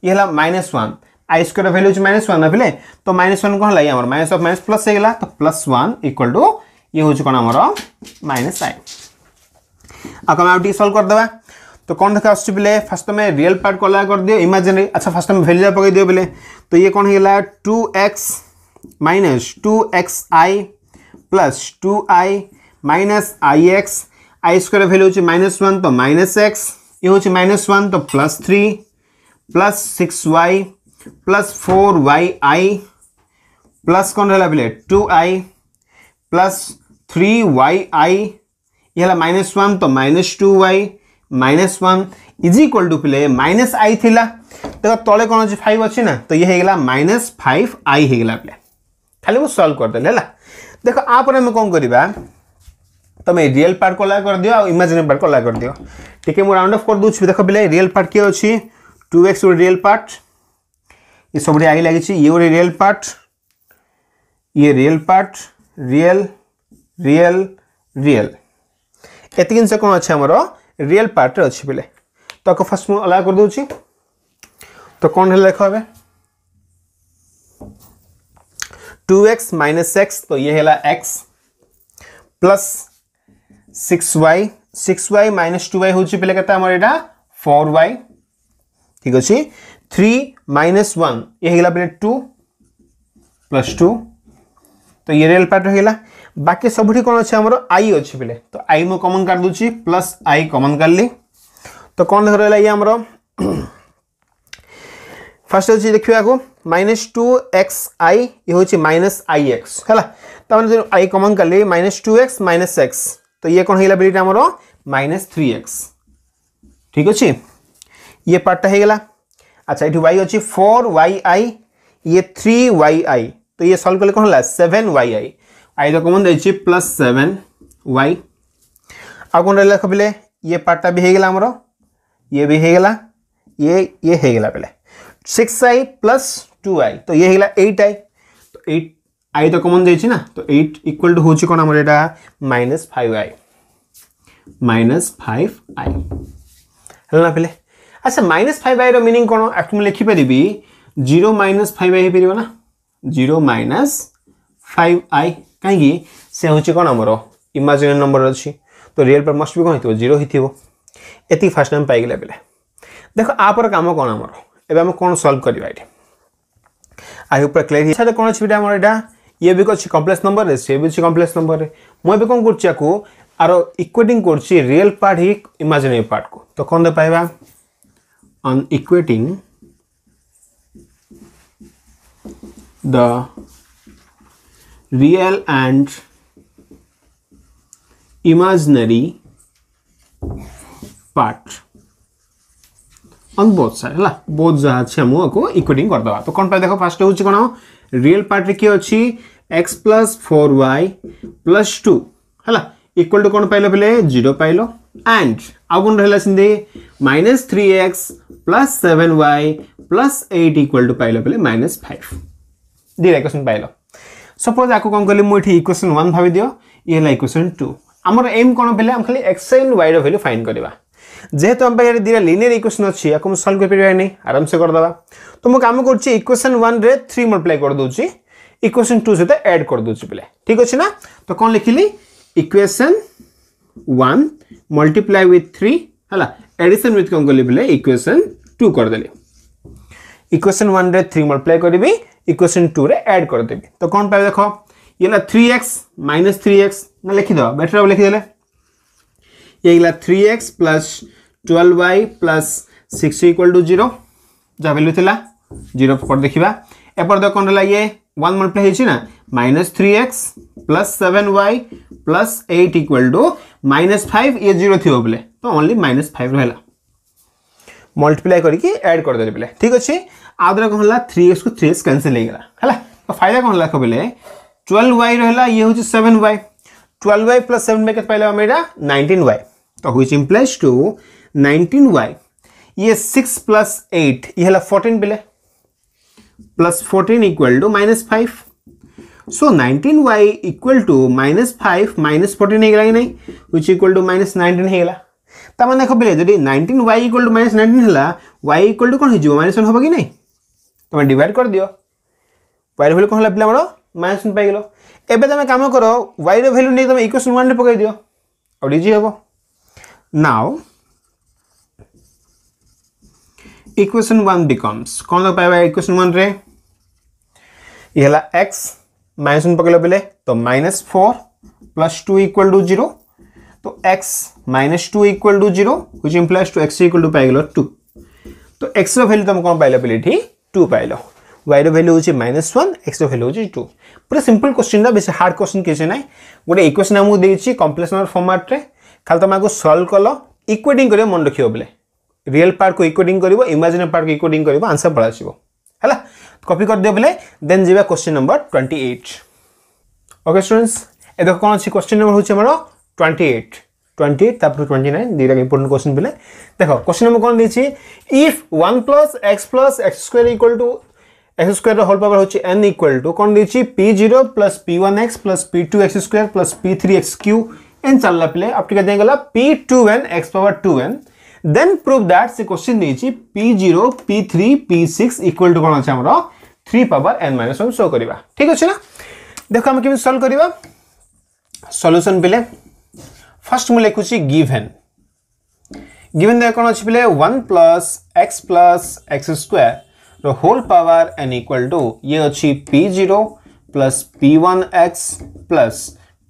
ये माइनस वन आई स्क् भैल्यू हूँ माइनस वन ना तो माइनस वन कौन है माइनस अफ माइनस प्लस होगा तो प्लस वन इक्वाल टू ये हूँ कौन आम माइनस आई आम सल्व करदे तो कौन देखा आस फास्ट तुम रियल पार्ट कला कर दियो इमाजिनरी अच्छा फास्ट तुम भैल्यूटा पकई दियो बोले तो ये कौन होगा two x minus two x i plus two i minus i x i square value हो माइनस वन तो माइनस एक्स ये हूँ माइनस वन तो plus three plus six y plus four y i plus कौन रहा बोले two i plus three y i ये minus one तो minus two y minus one is equal to पे माइनस आई थी देख तले कौन अच्छे फाइव अच्छी ना तो ये माइनस फाइव आई होगा पे खाली मुझे सल्व करदे है देख आपर आम कौन करवा तुम्हें रियल पार्ट कला कर दि आमाजिनरी पार्ट कला कर दियो टी मुझे राउंड अफ कर दूसरी देख पे रियल पार्ट किए अच्छी टू एक्स गोटे रियल पार्ट ये सब आई लगी ये गोटे रियल पार्ट ये real part real real, real. ଏତିକି ଜିନିଷ कौन अच्छे ଆମର रियल पार्ट्रे अच्छे ବୋଲେ तो ଆକୁ ଫାର୍ଷ୍ଟ ମୁଁ ଅଲଗା କରିଦେଉଛି ତ କ'ଣ ହେଲା ଦେଖ ଏବେ टू एक्स माइनस एक्स तो ये है x plus six y six y minus two y हूँ पे कहता है फोर वाई ठीक अच्छे थ्री माइनस वन ये पे टू प्लस टू तो ये रियल पार्ट रहा बाकी सबुठी कौन अच्छे आई अच्छे बेले तो आई मु कमन काट दूसरी प्लस आई कमन कर तो कौन रहा ये आमर फास्ट हूँ देखा माइनस टू एक्स आई ये माइनस आई एक्स है तो आई कमन का minus two x minus x तो ये कौन है बेटा आमर माइनस थ्री एक्स ठीक अच्छे ये पार्टा हो गला अच्छा ये वाई अच्छी फोर वाई आई ये थ्री वाई आई तो ये सल्व कले कौन है सेभेन वाई आई आई तो कमन रही प्लस सेवेन वाई आ कौन रहा लिखे ये पार्टा भी होगा आमर ये भी होगा ये ये होगा बोले six i plus two i तो ये एट आई तो एट आई तो कमन देती ना तो एट इक्वल टू हूँ कौन आम यहाँ minus five i minus five i है ना पे अच्छा माइनस फाइव आई रिनिंग कौन आपको मुझे लिखिपरि जीरो माइनस फाइव आई हो पारना जीरो माइनस ফাইভ আই କାହିଁକି ସେ ହେଉଛି କ'ଣ ଆମର ଇମାଜିନାରୀ ନମ୍ବର ଅଛି ତ ରିଅଲ୍ ପାର୍ଟ ମଷ୍ଟ ବି କ'ଣ ହେଇଥିବ ଜିରୋ ହେଇଥିବ ଏତିକି ଫାର୍ଷ୍ଟ ଆମେ ପାଇଗଲେ ବେଲେ ଦେଖ ଆପରେ କାମ କ'ଣ ଆମର ଏବେ ଆମେ କ'ଣ ସଲ୍ଭ କରିବା ଏଠି ଆଇ ଉପରେ କ୍ଲିୟର ଇଚ୍ଛା କ'ଣ ଅଛି ଏଇଟା ଆମର ଏଇଟା ଇଏ ବି ଅଛି କମ୍ପ୍ଲେକ୍ସ ନମ୍ବରରେ ସିଏ ବି ଅଛି କମ୍ପ୍ଲେକ୍ସ ନମ୍ବରରେ ମୁଁ ଏବେ କ'ଣ କରୁଛି ଆକୁ ଆର ଇକ୍ୱେଟିଂ କରୁଛି ରିଅଲ୍ ପାର୍ଟ ହିଁ ଇମାଜିନାରୀ ପାର୍ଟକୁ ତ କ'ଣ ପାଇବା on equating the real and imaginary part on both side ହେଲା both ଯାହା ଅଛି ଆମକୁ equating କରିଦେବା ତ କ'ଣ ପାଇଁ ଦେଖ ଫାର୍ଷ୍ଟ ହେଉଛି କ'ଣ ରିଏଲ୍ ପାର୍ଟରେ କିଏ ଅଛି x plus four y plus two ହେଲା ଇକ୍ୱାଲ୍ ଟୁ କ'ଣ ପାଇଲ ପିଲେ ଜିରୋ ପାଇଲ ଆଣ୍ଡ ଆଉ କ'ଣ ରହିଲା ସେମିତି minus three x plus seven y plus eight equal to ପାଇଲ ପିଲେ ମାଇନସ୍ ଫାଇଭ୍ ଦୁଇଟା ଇକ୍ୱେସନ୍ ପାଇଲ ସପୋଜ୍ ଆକୁ କ'ଣ କହିଲି ମୁଁ ଏଠି ଇକ୍ୱେସନ୍ ୱାନ୍ ଭାବିଦିଅ ଇଏ ହେଲା ଇକ୍ୱେସନ୍ ଟୁ ଆମର ଏମ୍ କ'ଣ ପିଲା ଆମେ ଖାଲି ଏକ୍ସ ଆଣ୍ଡ ୱାଇର ଭାଲ୍ୟୁ ଫାଇନ୍ କରିବା যেহেতু আমার পাখে দুইটা লিনিয়ার ইকুয়েসন অছি এখন মু সলভ করে পারি আরামসে করেদেবা তো মু কাম করছি ইকুয়েসন ওয়ান্রে থ্রি মল্টিপ্লাই করে দেছি ইকুয়েসন টু সহ এড করে দেছি পিলে ঠিক আছে না তো কম লিখিলি equation one multiply with three হল এডিশন উইথ কম কলি পিলে ইকুয়েসন টু করেদেলি ইকুয়েসন ওয়ান্রে থ্রি মল্টিপ্লাই করবি ইকুয়েশন টু রে অ্যাড করেদেবি তো কোণ পাবে দেখ ইয়ে হল three x minus three x না লিখিদেব বেটার হব লিখিদেলে ইয়ে হল three x plus twelve y plus six equal to zero যা ভ্যালু লা জিরো করে দেখা এপর দেখ কোণ হল ইয়ে ওয়ান মল্টিপ্লাই হয়েছি না minus three x plus seven y plus eight equal to minus five ইয়ে জিরো থিব বলে তো অনলি মাইনস ফাইভ রহলা মল্টিপ্লাই করি অ্যাড করে দেলে ঠিক আছে आउ आद्र कौन है थ्री एक्स को थ्री एक्स कैनसल होगा है फायदा कौन है कहे ट्वेल्व वाई रहा ये हूँ seven y twelve y plus seven y के पाइल मेरा नाइनटीन वाई तो हुई इम्प्लाइज टू नाइंटीन वाई ये सिक्स प्लस एट ये है फोर्टीन बेले plus fourteen equal to minus five so nineteen y equal to minus five minus fourteen होगा कि नहीं हुई इक्वल टू माइनस नाइंटीन होगा तो मैंने देख बोले जब nineteen y equal to minus nineteen है वाई इक्वल टू कौन हो माइनस वन हो कि नहीं तुम डिड कर दिव वाइर भैल्यू कौन पे मोर माइनस वन पाइल एवं तुम कम कर वाइर भैल्यू नहीं तुम इक्वेशन वन पक दि और इजी हे नाओ इक्वेशन वन बिकम्स कौन तक पाया इक्वेशन वन ये एक्स माइनस वन पकड़ पे तो minus four plus two equal to zero तो x minus two equal to zero plus two x equal to पाइल टू तो एक्स रैल्यू तुम कौन पाइल पे ठीक ଟୁ ପାଇଲ ୱାଇର ଭ୍ୟାଲ୍ୟୁ ହେଉଛି ମାଇନସ୍ ୱାନ୍ ଏକ୍ସର ଭ୍ୟାଲ୍ୟୁ ହେଉଛି ଟୁ ପୁରା ସିମ୍ପଲ୍ କୋଶ୍ଚିନ୍ଟା ବେଶୀ ହାର୍ଡ଼ କୋଶ୍ଚିନ୍ କିଛି ନାହିଁ ଗୋଟେ ଇକ୍ୱେସନ୍ ଆମକୁ ଦେଇଛି କମ୍ପ୍ଲେସନର ଫର୍ମାଟ୍ରେ ଖାଲି ତୁମେ ଆକୁ ସଲ୍ଭ କଲ ଇକ୍ୱେଟିଂ କରିବ ମନେ ରଖିବ ବୋଲେ ରିଏଲ୍ ପାର୍ଟକୁ ଇକ୍ୱେଟିଂ କରିବ ଇମାଜିନାରୀ ପାର୍ଟକୁ ଇକ୍ୱେଟିଂ କରିବ ଆନ୍ସର୍ ପଳେଇ ଆସିବ ହେଲା କପି କରିଦିଅ ବୋଲେ ଦେନ୍ ଯିବା question number twenty eight okay students ଏ ଦେଖ କ'ଣ ଅଛି କୋଶ୍ଚିନ୍ ନମ୍ବର ହେଉଛି ଆମର ଟ୍ୱେଣ୍ଟି ଏଇଟ୍ টোয়েন্টি এইট তারপরে টোয়েন্টি নাইন দুইটাকে ইম্পর্টেন্ট কোশ্চেন পেলে দেখো কোশ্চেন নম্বর কোন দিয়েছি if one plus x plus x square equal to x স্কোয়ারের হোল পাওয়ার হচ্ছে এন ইকুয়াল টু কোন দিয়েছি p zero plus p one x plus p two x square plus p three x cube N চাল্লা পেলে আপটিকে দিয়ে গেল p two n x power two n then prove that সে question দিয়েছি p zero p three p six equal to কোণ আছে আমার three power n minus one show করা ঠিক আছে না দেখো আমি কেমি সলভ করা সলুসন পেলে फर्स्ट मु लिखुची गिवेन गिभेन देख कौन अच्छे one plus x plus x square whole power n equal to ये अच्छी p zero plus p one x plus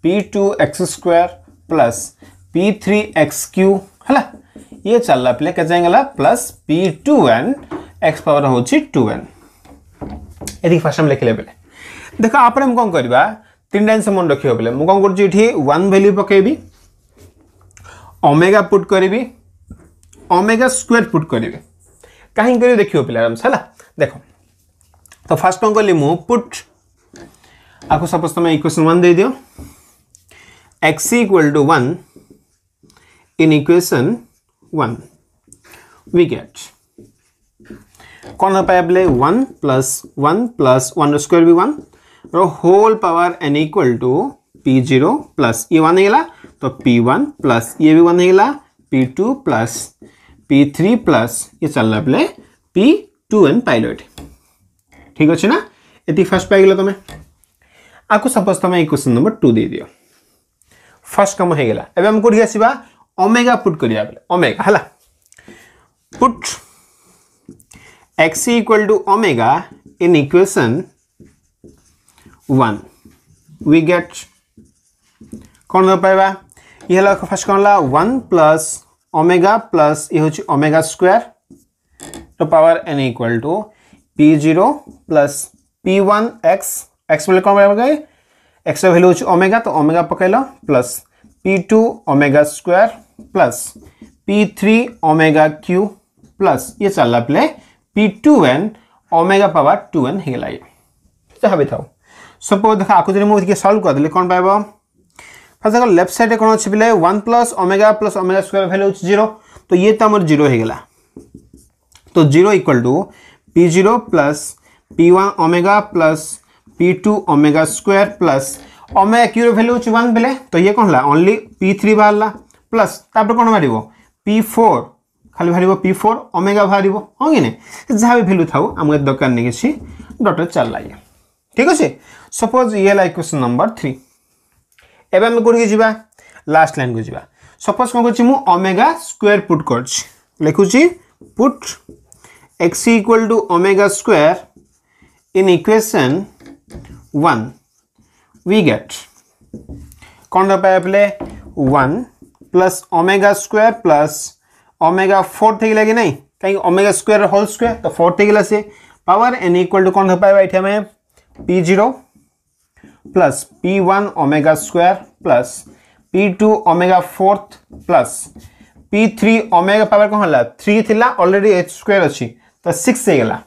p two x square plus p three x cube है ये चल रहा कैसे plus p two n x power हूँ two n ये first time लिखे बेले देख आप कौन करवा तीन टाइम से मन रखे मुझे कौन कर भैल्यू पकेबी ଅମେଗା पुट करी ଅମେଗା ସ୍କୋୟାର पुट करी कहीं କରିବି ଦେଖିବ ପିଲା ଆରାମସେ ହେଲା ଦେଖ ତ ଫାର୍ଷ୍ଟ କ'ଣ କଲି आपको सपोज तुम इक्वेशन वन दे दि x equal to one in equation one we get कौन हो पाए बोले one plus one plus one square भी वन रो whole power n equal to p zero plus ये वन है तो P1 वन प्लस ये भी वन है p two plus p three plus ये चलना बेले पी टू एन पाइल ठीक अच्छे ना ये फास्ट पाइल तुम्हें आपको सपोज तुम क्वेश्चन नंबर टू दे दियो फर्स्ट कम होगा एम कौट कौटी आसवा ओमेगा पुट करा ओमेगा है put x equal to omega in equation one we get कौन पाइबा ये है फास्ट कौन ला वन प्लस ओमेगा प्लस ये हूँ ओमेगा स्क्वायर तो power n equal to p zero plus p one x x वाले कौन गए एक्स भैल्यू हूँ ओमेगा तो ओमेगा पकड़ plus p two omega square plus p three omega Q plus ये चल plus p two n omega power two n होगा जहाँ भी था सपोज देख आपको जो मुझे सल्व करदे कौन पाइब ফার্স্ট দেখ লেফট সাইডে কোণ অছি পিলে one plus omega plus omega square value হচ্ছে জিরো তো ইয়ে তো আমার জিরো হয়ে तो zero equal to p zero plus p one omega plus p two omega square plus omega क्यूर भैल्यू हूँ वन बेले तो ये कौन है ओनली पी थ्री बाहर प्लस तापर कौन बाहर पी फोर खाली बाहर पी फोर अमेगा बाहर हाँ कि नहीं जहाँ भी भैल्यू था आम दरकार नहीं किसी डटर चल रहा ठीक अच्छे सपोज ये इक्वेशन नंबर थ्री এবে আমি কোটিকি যা লাস্ট লাইন কু যা সপোজ কম করছি মু অমেগা স্কোয়ার পুট করছি লিখুছি put x equal to omega square in equation one we get कौन पाया पे one plus omega square plus omega fourth कि ना कहीं ओमेगा स्क्वायर होल स्क्वायर तो फोर थे सी पावर एन इक्वल टू कौन पाया ये आम p zero plus p one omega square plus p two omega fourth plus p three omega power कौन है थ्री थी अलरेडी एच स्क्वायर अच्छी तो सिक्स हो गला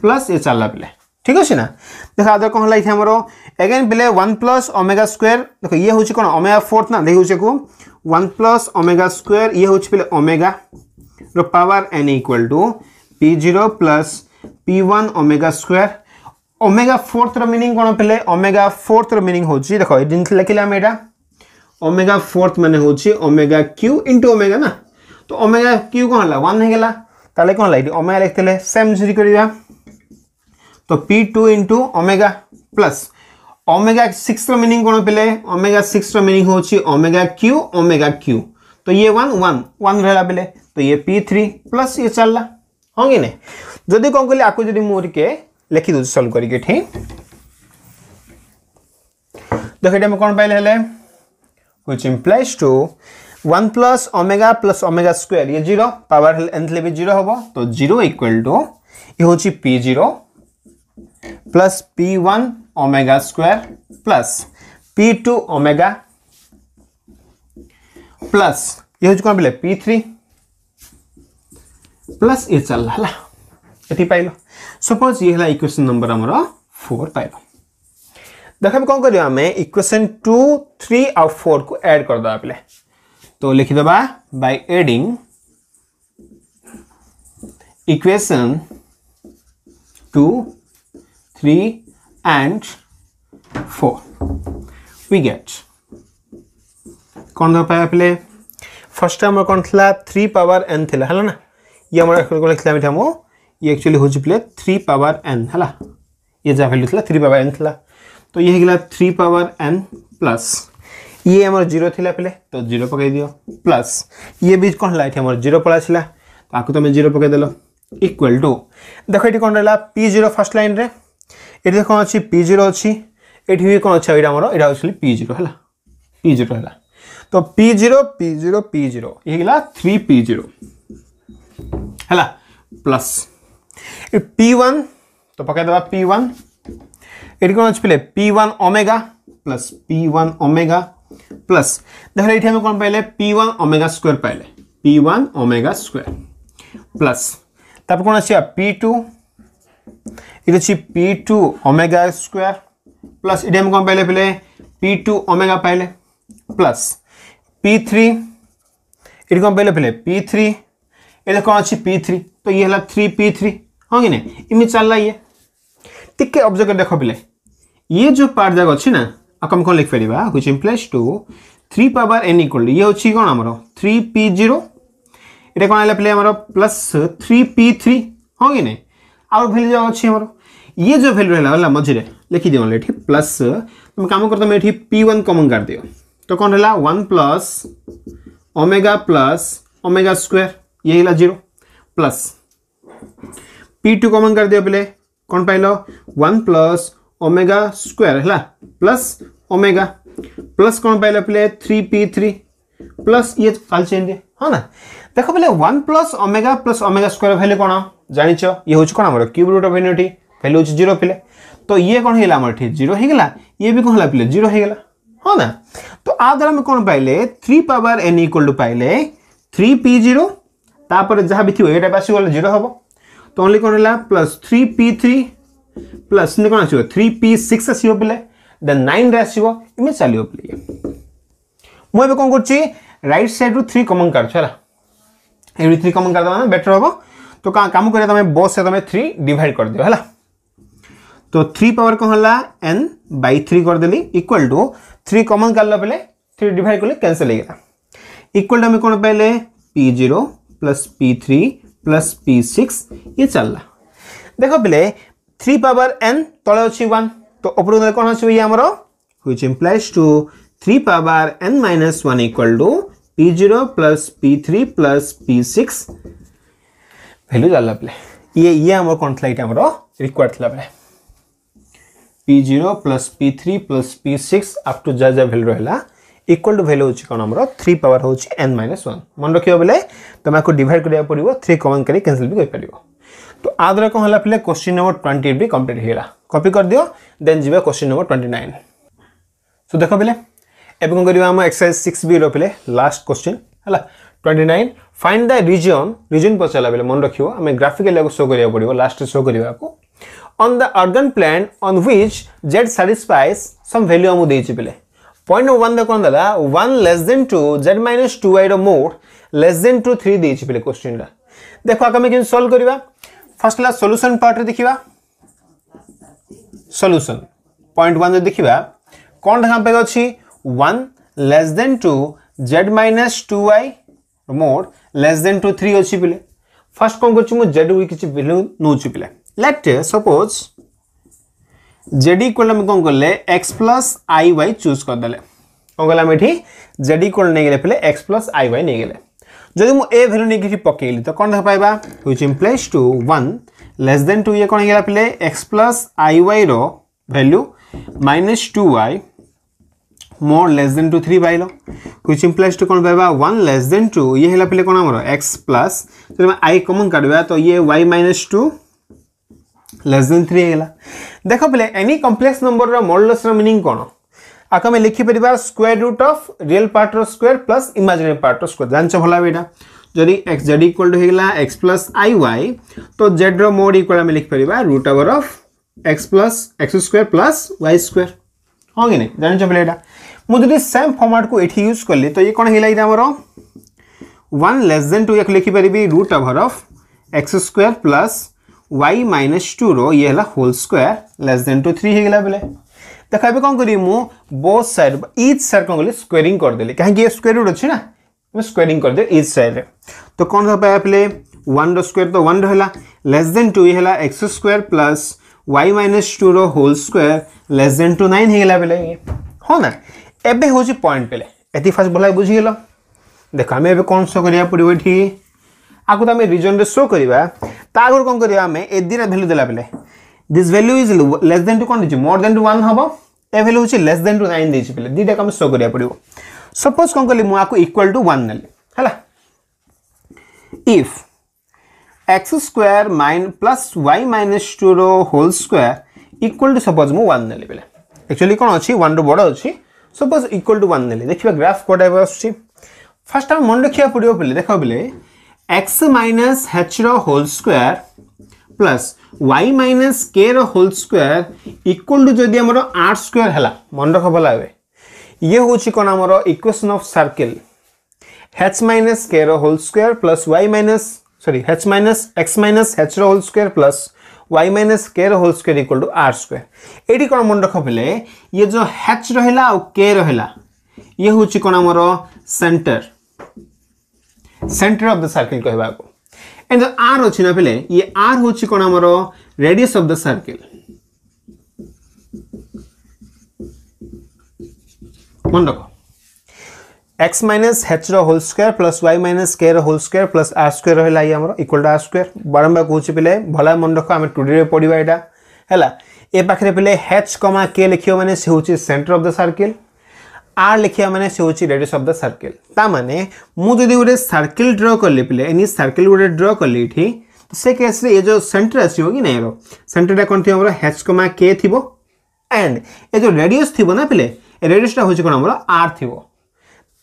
प्लस ये चलला पे ठीक अच्छे ना देख आदर कौन है आमर एगेन पे वन प्लस ओमेगा स्क्वायर देख ये हूँ कौन ओमेगा फोर्थ ना देखिए को वन प्लस ओमेगा स्क्वायर ये हूँ पे ओमेगा रो power n equal to p zero plus p one omega square omega fourth remaining कौन पे ओमेगा फोर्थ रिनिंग हो देख ये जिन लिखे आम यहाँ ओमेगा फोर्थ मान हूँ ओमेगा क्यू इंटु ओमेगा ना तो ओमेगा क्यू कौन है वन होगा ताल कौन है ओमेगा लिखते सेम जी कर तो p two into omega plus omega six remaining कौन पे ओमेगा सिक्स रिनिंग हूँ ओमेगा क्यू ओमेगा क्यू तो ये वन वन वन रहा बेले तो ये पी थ्री प्लस ये चलला हाँ कि ना जदि कौन कह आपको जब मुझे ଲେଖିଦେଉଛି ସଲ୍ଭ କରିକି ଏଠି ଦେଖ ଏଠି ଆମେ କ'ଣ ପାଇଲେ ହେଲେ which implies to 1 plus omega plus ये जीरो पावर एन थे भी जीरो हम तो जीरो इक्वल टू ये हूँ p zero plus p one omega square plus p two omega plus ये हूँ कौन पे पी थ्री प्लस ये चल रहा है ये पाइल सपोज ये है इक्वेशन नंबर आम फोर पाइब देख कौन कर इक्वेशन टू थ्री आउ फोर को एड करदे पे तो लिखिद by adding equation two three and four we get कौन पाया पे फर्स्ट आम कौन थी थ्री पावर एन थी है ना ये आम लिखा ये एक्चुअली हो चुकी थ्री पावर एन है ये जहाँ भैल्यू थी थ्री पावर एन थी तो ये होगा थ्री पावर एन प्लस ये आम जीरो थी तो जीरो पकई दि प्लस ये भी कौन है जीरो पड़ा तो आपको तुम जीरो पकईदेल इक्वाल टू देख ये कौन रहा पी जीरो फास्ट लाइन में ये कौन अच्छी पी जीरो अच्छी ये भी कौन अच्छा यहाँ आम यहाँ पी जीरो है पी जीरो है तो p zero p zero p zero ये थ्री पी जीरो है प्लस पी वन तो पकड़ दबा पी वन ये कौन अच्छे पे p one omega plus p one omega plus देख ये आम कौन पाइले पी वन ओमेगा स्क्वायर पाइले p one omega square plus तप कौन आस पी टू ये अच्छी p two omega square plus ये आम कौन पाइले पे पी टू ओमेगा पाइले प्लस पी थ्री ये कौन पाइले पे पी थ्री ये कौन अच्छी पी तो थ्री तो ये थ्री पी थ्री हाँ कि ना इम चल ये टिके अब्जर्व कर देख पे ये जो पार्ट जगह अच्छे ना आपको कौन लिख पार हूँ implies to three power n equal ये अच्छी कौन आम थ्री पी जीरो ये कौन आ पे प्लस थ्री पी थ्री हाँ कि ना आउ भैल्यू जगह अच्छे ये जो भैल्यू रहा है मझे लिखीद प्लस तुम कम कर तुम ये पी वन कमन कर दि तो कौन रहा one plus omega plus omega square ये है zero plus p two common करदि पे कौन पाइल वन प्लस ओमेगा स्क्वायर है प्लस ओमेगा प्लस कौन पाइल पे थ्री पी थ्री प्लस ये तो फाल चेंज हाँ ना देख पे one plus omega plus omega square value कौन जान ये हूँ कौन आम क्यूब रूट अफ भैल्यू हूँ जीरो पे तो ये कौन है जीरो ये भी कौन है पे जीरो हाँ ना तो आ द्वारा कौन पाइले three power n equal to पाइले थ्री पी जीरो जहाँ भी थी ये आसगले जीरो हम तो ऑनली कौन रहा plus three p three plus कौन आस पी सिक्स आस देन नाइन आसो इमें चलो पे मुझे कौन कर रईट सैड्रु थ्री कमन काढ़ थ्री कमन का बेटर हम तो कम कर तुम बस तुम थ्री डिड करदे है तो थ्री पावर कौन है एन बै थ्री करदेली इक्वाल टू थ्री कमन काढ़ पे थ्री डिड कले कैनसल होगा इक्वाल टू आम कौन पाइले p zero plus p three plus p six ये चलला देख बेले थ्री पावर एन तले अच्छी वन तो ऊपर कौन अच्छे आमर which implies to three power n minus one equal to p zero plus p three plus p six value चलला बेले ये ये आमर कौन थी ये आमर रिक्वायर था बेले p zero plus p three plus p six up to जा जा भैल्यू रहा इक्वाल टू भैल्यू हूँ कौन आम थ्री पावर हूँ एन माइनस वन मन रखे बोले तुमको डिड कर पड़ो थ्री कमन कर कैनसल भी कर तो आ कौन है पहले क्वेश्चन नंबर ट्वेंटी एट भी कंप्लीट होगा कपि कर दिव दे question number twenty nine so देख पे एवं कौन करवा एक्सरसाइज सिक्स भी रखिले लास्ट क्वेश्चन है twenty nine find the reason reason पचारा बेले मन रखियो आम ग्राफिकाली आपको शो करा पड़ो लास्ट शो करवाक on the Argand plane on which z satisfy some value आम दे पे point of 1 ದಕ್ಕೊಂದಲ್ಲ 1 less than 2 z minus 2 ର ମୋଡ less than 2 3 ଦେଇଛି ପିଲେ क्वेश्चन ଟା ଦେଖ ଆକୁ ଆମେ କେମିତି ସଲ୍ଭ କରିବା ଫାର୍ଷ୍ଟ ହେଲା ସଲ୍ୟୁସନ୍ ପାର୍ଟ ରେ ଦେଖିବା ସଲ୍ୟୁସନ୍ ପଏଣ୍ଟ 1 ରେ ଦେଖିବା কোন ঢাকা পেগ অছি 1 less than 2 z minus 2i mod less than 2 3 অছি পিলে ফার্স্ট কোন করছি মু z উই কিছু ভ্যালু নউছি পিলে লেট সপোজ जेडी इक्वल आम कौन कले x plus i y choose करदे कौन कले आम ये जेड इक्वल नहीं गले पहले एक्स प्लस आई वाई नहीं गले जदि मुझे ए भैल्यू नहीं पकईली तो कौन देखा पाइबा which implies to one less than two ये कौन गया पहले x plus i y value minus two y mod less than two three y which plus two कौन पाइबा वन लेस देन टू ये पहले कौन आम एक्स प्लस आई कमन काटा तो ये y minus two less than three होगा देख पे any complex number modulus meaning कौन आगे आम लिखिपर square root of real part square plus imaginary पार्टर स्क्वयर जान भल यहाँ जदि एक्स जेड इक्वाल टू होगा एक्स प्लस आई वाई तो जेड रोड इक्वाल आम लिखिपर root over of x plus x square plus y square हाँ कि नहीं जान पे यहाँ मुझे सेम फर्माट को ये यूज कली तो ये कौन है आमर वन लेस देन टू या लिखिपर root over of x square plus y minus two रो ये whole square less than two three होगा बोले देखो ये कौन करी मुझ सैड इच सैड कौन कली स्क्वेरिंग करदेली कहीं ये स्क्वेयर रुट अच्छे ना तुम स्क्वेरिंग करदे इच सैड तो कौन था पाया पे वन रोयर तो वन रहा लेस देन टू है x square plus y minus two whole square less than two nine होगा बोले हाँ ना एवं हूँ पॉइंट पे ये फास्ट भल बुझीगल देख आम कौन शो करा पड़ो ये आगे तो आम रिजन रे शो करवा तागर कौन करें एदीन भैल्यू देला बेले this value is less than two कौन the more than two one हम ए भैल्यू हूँ लेस देन टू नाइन देखिए बोले दुटा को हमें शो करा पड़ो सपोज कौन कल मुझे इक्वाल टू वन नी है इफ एक्स स्क्वे माइन plus y minus two whole square equal to suppose मुझे वन एक्चुअली कौन अच्छी वन रू बड़ अच्छी सपोज इक्वाल टू वन नी देखा ग्राफ कौट आस फास्ट आम मन रखा पड़ो बोले देख बोले x minus h whole square plus y minus k whole square equal to जदि आम आर्ट स्क्वायर है मन रख भल ये हूँ कौन आम equation of circle h minus k whole square plus y minus sorry h minus x minus h whole square plus y minus k whole square equal to r square ये कौन मन रख बोले ये जो एच रहा के रहा ये हूँ कौन आमर centre centre of the circle को एंड आर अच्छी ना पले ये आर हूँ कौन हमरो रेडियस ऑफ़ द सर्किल मन रखो x minus h whole square plus y minus k whole square plus r square रहा ये हमरो इक्वाल टू आर स्क्वायर बारंबार कहे पले भला मन रखो आम टू रे पढ़ा एटा है ए पाखरे पले एच कमा के लिखियो माने से हूँ centre of the circle r लिखिया मैंने से होची रेडियस ऑफ द सर्किल ता माने गोटे सर्कल ड्र करली पले एनी सर्कल गोटे ड्रा करली तो से केस ये जो सेन्टर आसो कि नहीं रो सेंटर टा कोन थियो हमरो h एंड ये जो रेडियस थिबो ना पले रेडियस टा होची कोन हमरो r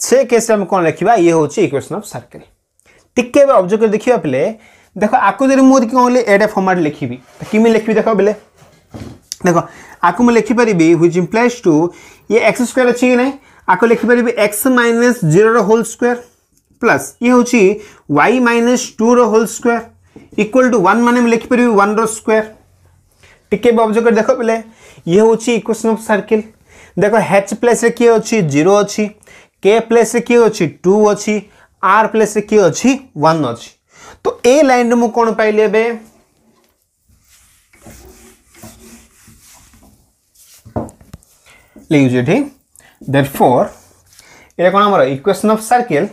से केस कौन हम ये हूँ इक्वेशन अफ सर्कल टिके अब्जेक्ट ऑब्जेक्ट देखिबा पले देखो आकु मुझे मु कोन फर्माट लिखी फॉर्मेट लिखिबी किमे लिखिबी देखो देख आपको मुझे लिखिपरि हिज इम्प्लाइज टू ये एक्स स्क्वयर अच्छे कि ना आपको x minus zero whole square plus ये हूँ y minus two whole square equal to one मान लिखिपर वन रोयर टी अब कर देख बोले ये हूँ इक्वेसन अफ सर्किल देख हेच प्लेस किए अच्छे जीरो अच्छी के प्लेस किए अच्छी टू अच्छी आर प्लेस किए अच्छी वन अच्छी तो ए लाइन रे मुझे कौन पाइली leaves it here. Therefore, equation of circle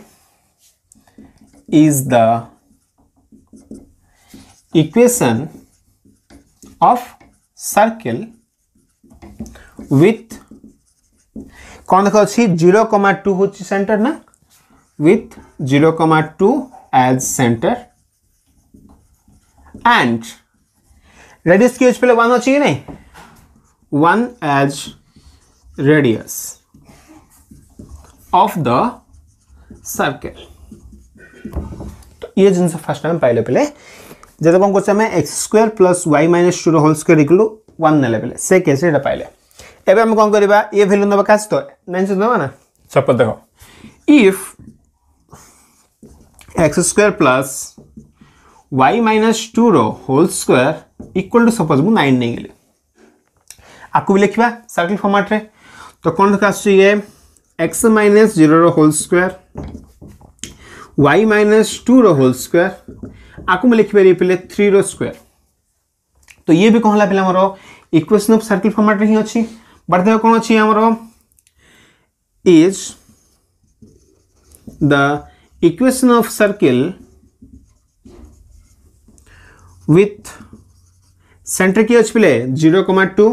is the equation of circle with कौन देखा अच्छी जीरो कमा टू हूँ सेंटर ना with 0 comma 2 as center and radius ki HP 1 hochi nahi 1 as radius of the circle. तो ये जिनसे first time पहले पहले जैसे कौन कुछ हमें x square plus y minus two whole square equal to one नेले पहले से कैसे ये पहले अब कौन करेगा ये फिल्म ना कैसे तो नहीं सुनते हो ना सब पता if x square plus y minus two रो होल स्क्वायर टू सपोज मु नाइन नहीं गले आपको भी लिखवा सर्किल फर्माट्रे तो कौन ખાસ ये x minus zero whole whole y minus two रो होल स्क्वायर आपको लिखिपर पे थ्री रो स्क्वायर तो ये भी कौन है पे मोर इक्वेशन अफ सर्किल फॉर्मेट हिं अच्छी बट देख कौन अच्छी आमर is the equation of circle with centre किए अच्छे पे zero comma to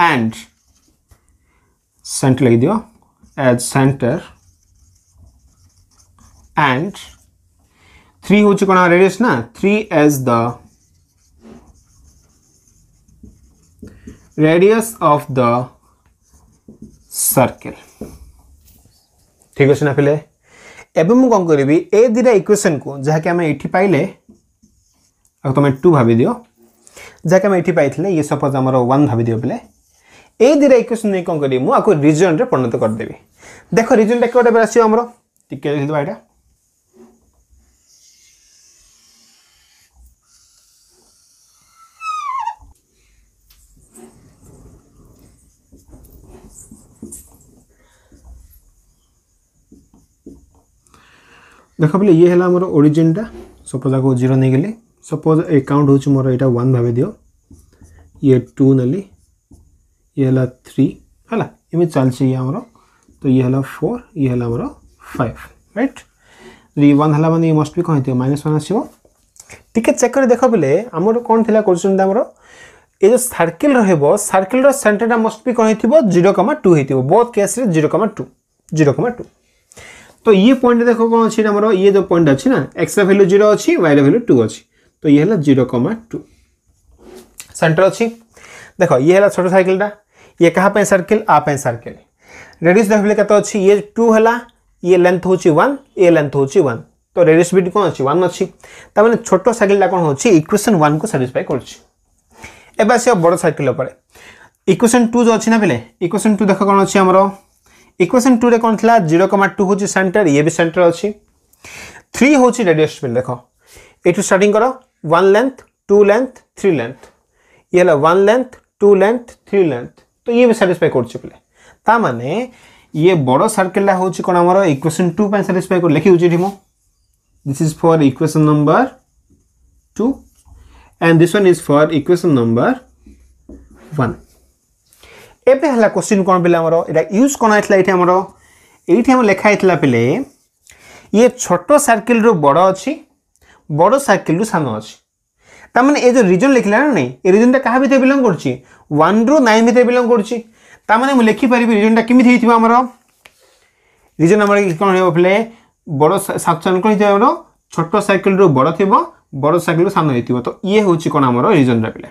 and center લખી દો एज सेंटर एंड थ्री हो चुका ना रेडियस ना three as the radius of the circle ठीक अच्छे ना पहले एवं मुझे कौन करी ए दिटा इक्वेशन को जहाँकि आम ये पाइले तुम टू भाई दि जहाँकि आम ये पाई ये सपोज आम वन भाभी दि बोले दुटा इक्वेसन नहीं कौन करी मुझे रिजन में परिणत करदेवि देख रिजन टाइम कौटे आसो आमर टी लिखा यहाँ देख बोले ये है ओरिजिन टा सपोज आपको जीरो नहीं गले सपोज एकाउंट हूँ मोर एटा वन भाव दि ये टू नली ये है थ्री है इमेज चलती आमर तो ये है फोर ये है आमर फाइव रईट ये वन है मैंने मस्ट भी कौन हो माइनस वन आसो টিকে চেক করে দেখ বেলে আমার কোণ লা কোশ্চিনটা আমার এই যে সার্কেল রহব সার্কেলর সেন্টারটা মস্ট বি কোণ হয়ে জিরো কমা টু হয়ে বোথ কেস্রে zero comma two zero comma two তো ইয়ে পয়েন্ট দেখ কোণ অছি আমার ইয়ে যে পয়েন্ট অছি না এক্সর ভ্যালু জিরো অছি ওয়াইর ভ্যালু টু অছি তো ইয়ে হল জিরো কমা টু সেন্টার অছি দেখ ইয়ে হল ছোট সার্কেলটা ये कहाँ पे सर्किल आप है सर्किल रेडियस दाखिल कत अच्छी ये टू है ये लेंथ हूँ वन ये लेंथ हूँ वन तो रेडियस भी कौन अच्छी वन अच्छी ताने तो छोट सर्किलटा कौन हो इक्वेसन वन को साटिस्फाए कर बड़ सर्किल इक्वेसन टू जो अच्छी ना पे इक्वेसन टू देख कौन अच्छी आमर इक्वेसन टू रे कौन थी जीरो कमा टू हूँ सेन्टर ये भी सेन्टर अच्छी थ्री हूँ रेडियस पे देख यू स्टार्ट कर one length two length three length ये है one length two length three length তো ଇଏ ବି ସାଟିସ୍ଫାଏ କରୁଛି ପିଲେ ତା ମାନେ ଇଏ ବଡ଼ ସର୍କେଲଟା ହେଉଛି କ'ଣ ଆମର ଇକ୍ୱେସନ୍ ଟୁ ପାଇଁ ସାଟିସ୍ଫାଏ କରି ଲେଖିଦେଉଛି ଏଠି ମୁଁ this is for equation number two and this one is for equation number one ଏବେ ହେଲା କୋଶ୍ଚିନ୍ କ'ଣ ପିଲା ଆମର ଏଇଟା ୟୁଜ୍ କ'ଣ ହେଇଥିଲା ଏଇଠି ଆମର ଏଇଠି ଆମର ଲେଖା ହେଇଥିଲା ପିଲେ ଇଏ ଛୋଟ ସାର୍କେଲରୁ ବଡ଼ ଅଛି ବଡ଼ ସାର୍କେଲରୁ ସାନ ଅଛି ତାମାନେ ଏ ଯେଉଁ ରିଜନ୍ ଲେଖିଲା ନା ନାହିଁ ଏ ରିଜନ୍ଟା କାହା ଭିତରେ ବିଲଙ୍ଗ କରୁଛି ওয়ান্রু নাইন ভিতরে বিলং করছি তা মানে মু লেখিপারি রিজনটা কেমিতি হয়েছিল আমার রিজন আমার কোণ হব পিলে বড় সাকচন কোণ হয়েছে আমার ছোট সাইকেল রু বড় থিব বড় সাইকেল সান হয়েছিল তো ইয়ে হচ্ছে কোণ আমার রিজনটা পিলে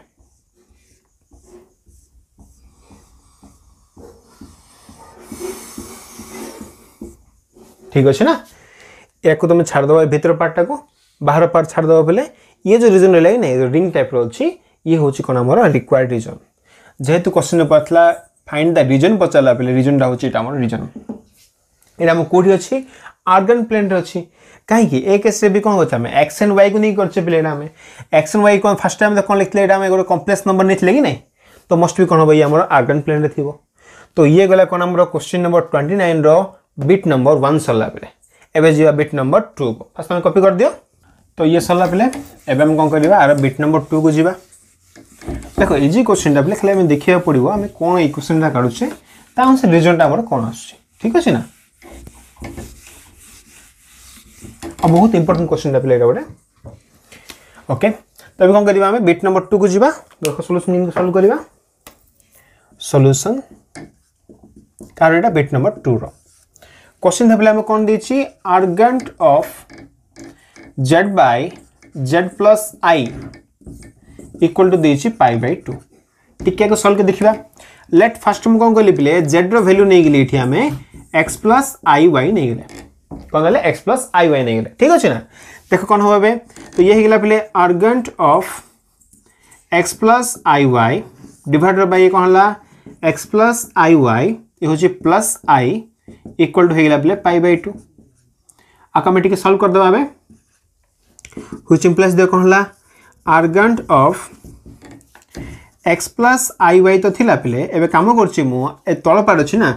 ঠিক আছে না ইয়াকু তুমি ছাড় দেওয়া ভিতর পার্টটাকে বাহার পার্ট ছাড় দেওয়া বলে ইয়ে যে রিজন রহলা কি না রিং টাইপর অছি ইয়ে হচ্ছে কোণ আমার রিকোয়ার্ড রিজন যেহেতু কোশ্চিନ୍ ପଡ଼ିଥିଲା ଫାଇଣ୍ଡ ଦ ରିଜନ୍ ପଚାରିଲା ବେଳେ ରିଜନ୍ଟା ହେଉଛି ଏଇଟା ଆମର ରିଜନ୍ ଏଇଟା ଆମ କେଉଁଠି ଅଛି ଆର୍ଗନ୍ ପ୍ଲେନ୍ରେ ଅଛି କାହିଁକି ଏ କେସ୍ରେ ବି କ'ଣ କରୁଛେ ଆମେ ଏକ୍ସ ଆଣ୍ଡ ୱାଇକୁ ନେଇ କରୁଛେ ପିଲା ଏଇଟା ଆମେ ଏକ୍ସ ଆଣ୍ଡ ୱାଇ କ'ଣ ଫାର୍ଷ୍ଟ ଟାଇମ୍ କ'ଣ ଲେଖିଥିଲେ ଏଇଟା ଆମେ ଗୋଟେ କମ୍ପ୍ଲେକ୍ସ ନମ୍ବର ନେଇଥିଲେ କି ନାହିଁ ତ ମଷ୍ଟ ବି କ'ଣ ହେବ ଇଏ ଆମର ଆର୍ଗନ୍ ପ୍ଲେନ୍ରେ ଥିବ ତ ଇଏ ଗଲା କ'ଣ ଆମର କୋଶ୍ଚିନ୍ ନମ୍ବର ଟ୍ୱେଣ୍ଟି ନାଇନ୍ର ବିଟ୍ ନମ୍ବର ୱାନ୍ ସରିଲା ବେଳେ ଏବେ ଯିବା ବିଟ୍ ନମ୍ବର ଟୁକୁ ଫାର୍ଷ୍ଟ ତମେ କପି କରିଦିଅ ତ ଇଏ ସରିଲା ବେଳେ ଏବେ ଆମେ କ'ଣ କରିବା ଆର ବିଟ୍ ନମ୍ବର ଟୁକୁ ଯିବା देखो ये क्वेश्चन टाइम खाली आम देखा पड़ो आम कौन ये क्वेश्चन टाइम काढ़ुचे से रिजल्ट आम कौन आस ठीक अच्छे ना बहुत इंपोर्टां क्वेश्चन टाइम लगे गोटे ओके तब कौन कर बिट नंबर टू को जीवा देख सल्यूशन सल्व करवा सल्यूसन कारण यहाँ बिट नंबर टू रोश्चिन था आम कौन the argument of z by z plus i equal to the pi by two टी सल्व के देखा लेट फास्ट मुझे कौन कहली जेड रैल्यू नहीं गली आम एक्स प्लस आई वाई नहीं गले कौन कहे एक्स प्लस आई वाई नहीं गले ठीक अच्छे ना देख कौन हम ए तो ये गला पे argument of x plus i y divided by कौन है एक्स प्लस आई वाई ये हूँ प्लस आई इक्वाल टू होगा पे पाई बै टू आक सल्व करदे हूचिंग प्लस दे कौन है argument of x plus i y ତ ଥିଲା ପିଲେ ଏବେ କାମ କରୁଛି ମୁଁ ଏ ତଳ ପାର୍ଟ ଅଛି ନା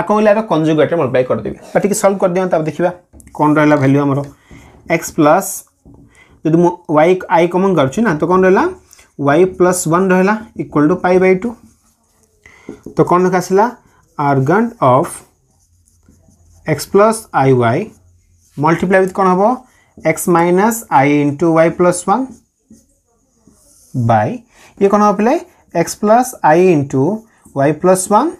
ଆକୁ କହିଲେ ଆର କଞ୍ଜୁଗେଟ୍ରେ ମଲ୍ଟିପ୍ଲାଏ କରିଦେବି ବା ଟିକେ ସଲ୍ଭ କରିଦିଅନ୍ତୁ ତାପରେ ଦେଖିବା କ'ଣ ରହିଲା ଭ୍ୟାଲ୍ୟୁ ଆମର ଏକ୍ସ ପ୍ଲସ୍ ଯଦି ମୁଁ ୱାଇ ଆଇ କମନ୍ କରୁଛି ନା ତ କ'ଣ ରହିଲା ୱାଇ ପ୍ଲସ୍ ୱାନ୍ ରହିଲା equal to pi by two ତ କ'ଣ ଆସିଲା argument of x plus i y multiply with କ'ଣ ହେବ x minus i into y plus 1 by ये कौन हो पे x plus i into y plus one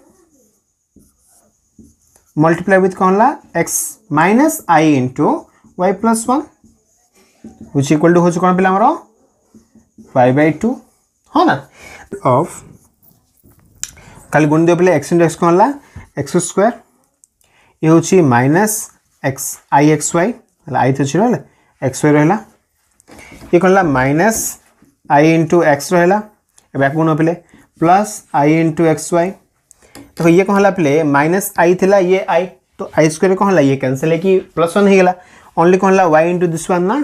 multiply with कौन ला x minus i into y plus one हूँ equal to हूँ कौन पे आमर फाइव बै टू हाँ ना अफ खाली गुण दिव एक्स इंटू एक्स कौन ला एक्स स्क्वे ये हूँ minus x i x y i तो अच्छी रहा एक्स वाई रहा ये कौन ला माइनस आई इंटु एक्स रहा एवं कौन पे plus i into x y देखो ये कौन पे माइनस आई थी ये आई तो आई स्क्वेयर कौन ये कैनसल है कि प्लस वन होगा ओनली कौन वाई इंटु दिस वन ना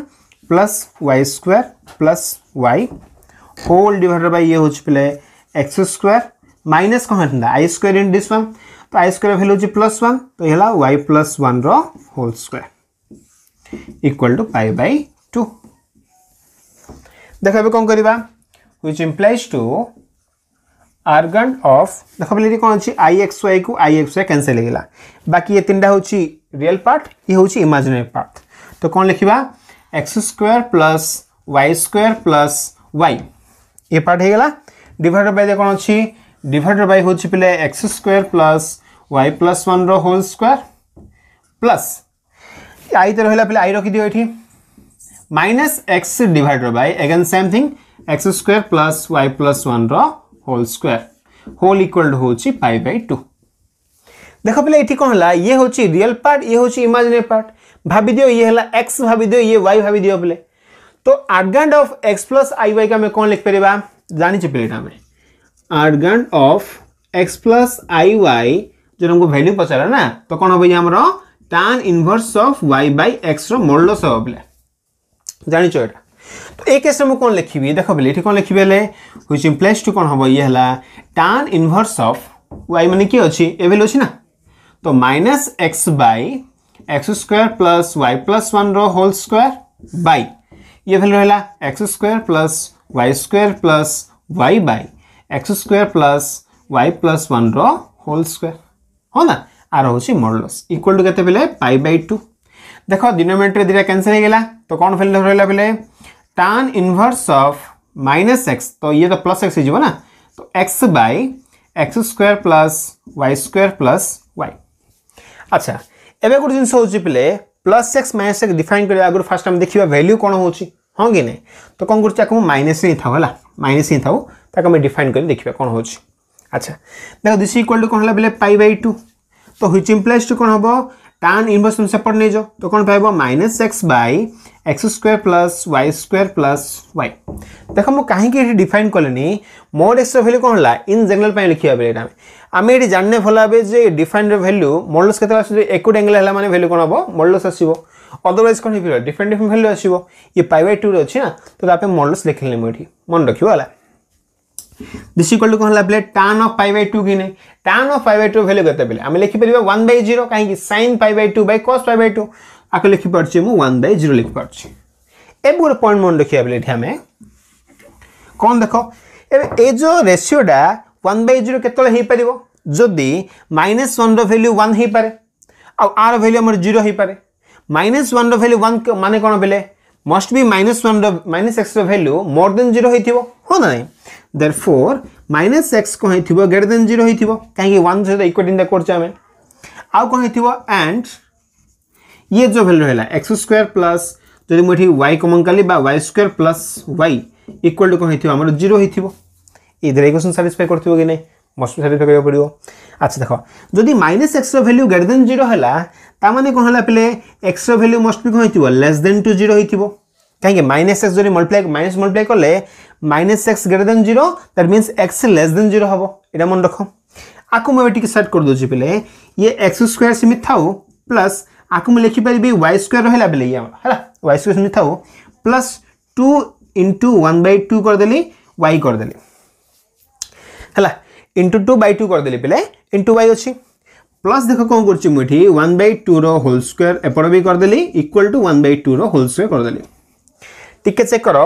plus y square plus y whole divided by ये हूँ पे एक्स स्क् माइनस कौन i square into this one तो आई स्क् भैल्यू हूँ प्लस वन तो है y plus one whole square equal to pi by two देख ए कौन करवा which implies to argument of देख बोले कौन अच्छी आई एक्स वाई को आई एक्स वाई कैनसल होगा बाकी ये तीन हूँ रियल पार्ट ये हूँ इमाजिनरी पार्ट तो कौन लिखा x square plus y square plus y ये पार्ट होगा डिडेड बै कौन अच्छी डिडेड बै हूँ पे x square plus y plus one whole square plus i तो रहा पे आई रखीदी ये minus x divided by again same thing x square plus y plus 1 ର whole whole equal equal to होची pi by 2 देखो पहले एठी ये हूँ रियल पार्ट ये हूँ इमेजिनरी पार्ट भाभी दियो ये होला एक्स भाभी दियो ये वाई भाभी दियो पहले तो argument of x plus i y का हमें कौन लिख परिबा जानि छी पहले हमें argument of plus i y जो हमको वैल्यू पचारा ना तो कौन हम हमरो tan inverse of y by x रो मोडुलस हो बोले জাঁচ এটা तो एक কেসে মু কোণ লিখবি দেখ বেলে এটি কোণ লিখবি হলে হুইচ टू টু কোণ ये ইয়ে হল টান ইনভর্স অফ ওয়াই মানে কি ए এভেল অছি ना तो minus x by x square plus y plus one whole square by ये भैल्यू रहा x square plus y square plus y by x square plus y plus one whole square हाँ ना are हूँ मडलस equal to के पाई by to দেখ ডিনোমিনেটরে দুইটা cancel হয়ে গেলা তো কোণ ভ্যালু রহলা বেলে টান ইনভার্স অফ মাইনাস এক্স তো ইয়ে তো প্লস এক্স হয়ে না তো x by x square plus y square plus y আচ্ছা এবে গোটে জিনিস হচ্ছে পিলে plus x minus x define করা আগে ফার্স্ট আমি দেখা ভ্যালু কোণ হচ্ছে হ্যাঁ কি না তো কম করছি তাকে মাইনাস হি থাও হলা মাইনাস হি থাও তাকে আমি ডিফাইন করে দেখা কোণ হচ্ছে আচ্ছা দেখ দিস ইকুয়াল টু কোণ হল বেলে পাই বাই টু তো হুইচ ইমপ্লাইজ টু কোণ হব tan इन्वर्स तुम सेपट नहीं जो तो कौन पाइब minus x by x square plus y square plus y देख मुझे कहीं डिफाइन कले मोड एक्स भैल्यू कौन है इन जेनेल लिखा बेले आम ये जानने भल भाव जे डिफाइन भैल्यू मोडलस के एक एंगल है मैंने भैल्यू कौन हम मोडलस आसो अदरवैज कौन डिफरेन्ट डिफरेन्ट भैल्यू आसो ये पाई बै टू अच्छी ना तो मोडलस लिखे मुझे मन रखा দিস ইকুয়াল টু କ'ଣ ହେଲା ବେଲେ ଟାନ୍ ଅଫ୍ ପାଇ ବାଇ ଟୁ କି ନାହିଁ ଟାନ୍ ଅଫ୍ ପାଇ ବାଇ ଟୁ ଭ୍ୟାଲ୍ୟୁ କେତେ ବେଲେ ଆମେ ଲେଖିପାରିବା ୱାନ୍ ବାଇ ଜିରୋ କାହିଁକି sine pi by two by cos ପାଇ ବାଇ ଟୁ ଆକୁ ଲେଖିପାରୁଛି ମୁଁ ୱାନ୍ ବାଇ ଜିରୋ ଲେଖିପାରୁଛି ଏବେ ଗୋଟେ ପଏଣ୍ଟ ମନେ ରଖିବା ବେଲେ ଏଠି ଆମେ କ'ଣ ଦେଖ ଏବେ ଏ ଯେଉଁ ରେସିଓଟା ୱାନ୍ ବାଇ ଜିରୋ କେତେବେଳେ ହେଇପାରିବ ଯଦି ମାଇନସ୍ ୱାନ୍ର ଭ୍ୟାଲ୍ୟୁ ୱାନ୍ ହେଇପାରେ ଆଉ ଆର ଭ୍ୟାଲ୍ୟୁ ଆମର ଜିରୋ ହେଇପାରେ ମାଇନସ୍ ୱାନ୍ର ଭ୍ୟାଲ୍ୟୁ ୱାନ୍ ମାନେ କ'ଣ ବେଲେ must be minus 1 ର minus x ର value more than 0 ହେଇଥିବ ହଁ ନା ନାହିଁ therefore minus x କ'ଣ ହେଇଥିବ greater than 0 ହେଇଥିବ କାହିଁକି 1 ସହିତ equate ଇନ୍ଟା କରୁଛେ ଆମେ ଆଉ କ'ଣ ହେଇଥିବ and ଇଏ ଯେଉଁ ଭାଲ୍ୟୁ ହେଲା ଏକ୍ସ ସ୍କୋୟାର ପ୍ଲସ୍ ଯଦି ମୁଁ ଏଠି ୱାଇ କମନ୍ କଲି ବା y square plus y equal to କ'ଣ ହେଇଥିବ ଆମର ଜିରୋ ହେଇଥିବ ଏଥିରେ ଇକ୍ୱେସନ୍ ସାଟିସ୍ଫାଏ କରିଥିବ କି ନାହିଁ ମଷ୍ଟ ସାଟିସ୍ଫାଏ କରିବାକୁ ପଡ଼ିବ ଆଚ୍ଛା ଦେଖ ଯଦି ମାଇନସ୍ ଏକ୍ସର ଭାଲ୍ୟୁ ଗ୍ରେଟର୍ ଦେନ୍ ଜିରୋ ହେଲା ता কোণ হল পিলে এক্সর ভ্যালু মস্ট বি কোণ হয়েছিল লেস দেন টু জিরো হয়েছিল कहीं माइनस एक्स जो मल्टीप्लाई माइनस मल्टीप्लाई कले minus x greater than zero that minus x less than zero हम यहाँ मन रख आपको मुझे सेट करदे पे ये एक्स स्क्वयर सेमि था प्लस आपको मुझे लिखिपारि वाई स्क्वयर रहा बेले ये है वाई स्क्वयर सेमि था plus two into one by two करदेली वाई करदेली है इंटु टू बै टू करदेली पे इंटू वाई अच्छी प्लस देख कौन करुच्छी one by two whole square एपट भी करदेली equal to one by two whole square करदेली टी चेक कर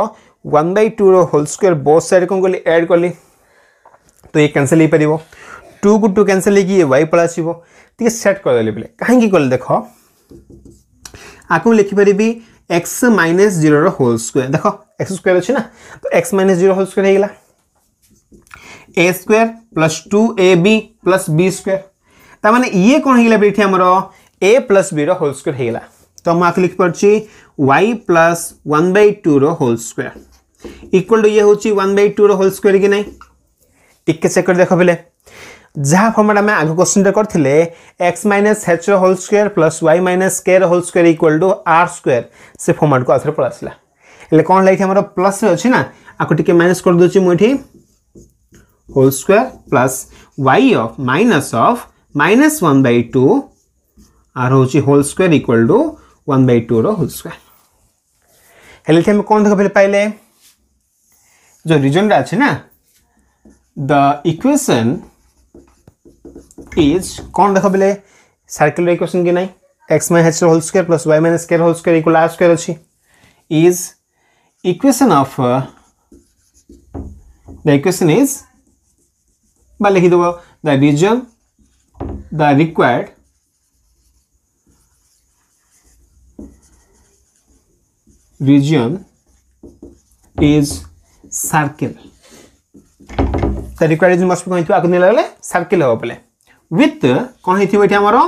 one by two whole square both sad कौन कल एड कली तो ये कैनसल हो पार टू को टू कैनसल हो वाई पल आसवे सेट करदेली बोले कहीं कले देख आपको लिखिपरि x minus zero whole square देख एक्स स्क्वयर अच्छे ना तो x minus zero whole square होगा a square plus two a b plus b square ताने ये कौन होगा तो ये आमर a plus b whole square होगा तो मुझे लिखिपी y plus one by two whole square equal to ये हूँ one by two whole square कि ना टी चेक कर देख पे जहाँ फर्माट आम आग क्वेश्चन करते x minus h whole square plus y minus k whole square equal to r square से फर्माट को आउ थे पल हेल्ले कौन है आम प्लस अच्छे ना आपको टी माइनस करदे मुझे whole square plus y of minus of minus one by two r हूँ whole square equal to one by टूर होल स्क्वयर हेल्थ आम कौन देखा पाइले जो रिजनटा अच्छे ना द इक्वेशन इज कौन देख बोले सर्कल इक्वेशन की ना x minus h whole square plus y minus k whole square equal r square अच्छी is equation of the equation is बा लिखिदेव the region the required region is circle. The required region must be going to आगे लगे circle हम बोले with कौन होती आमर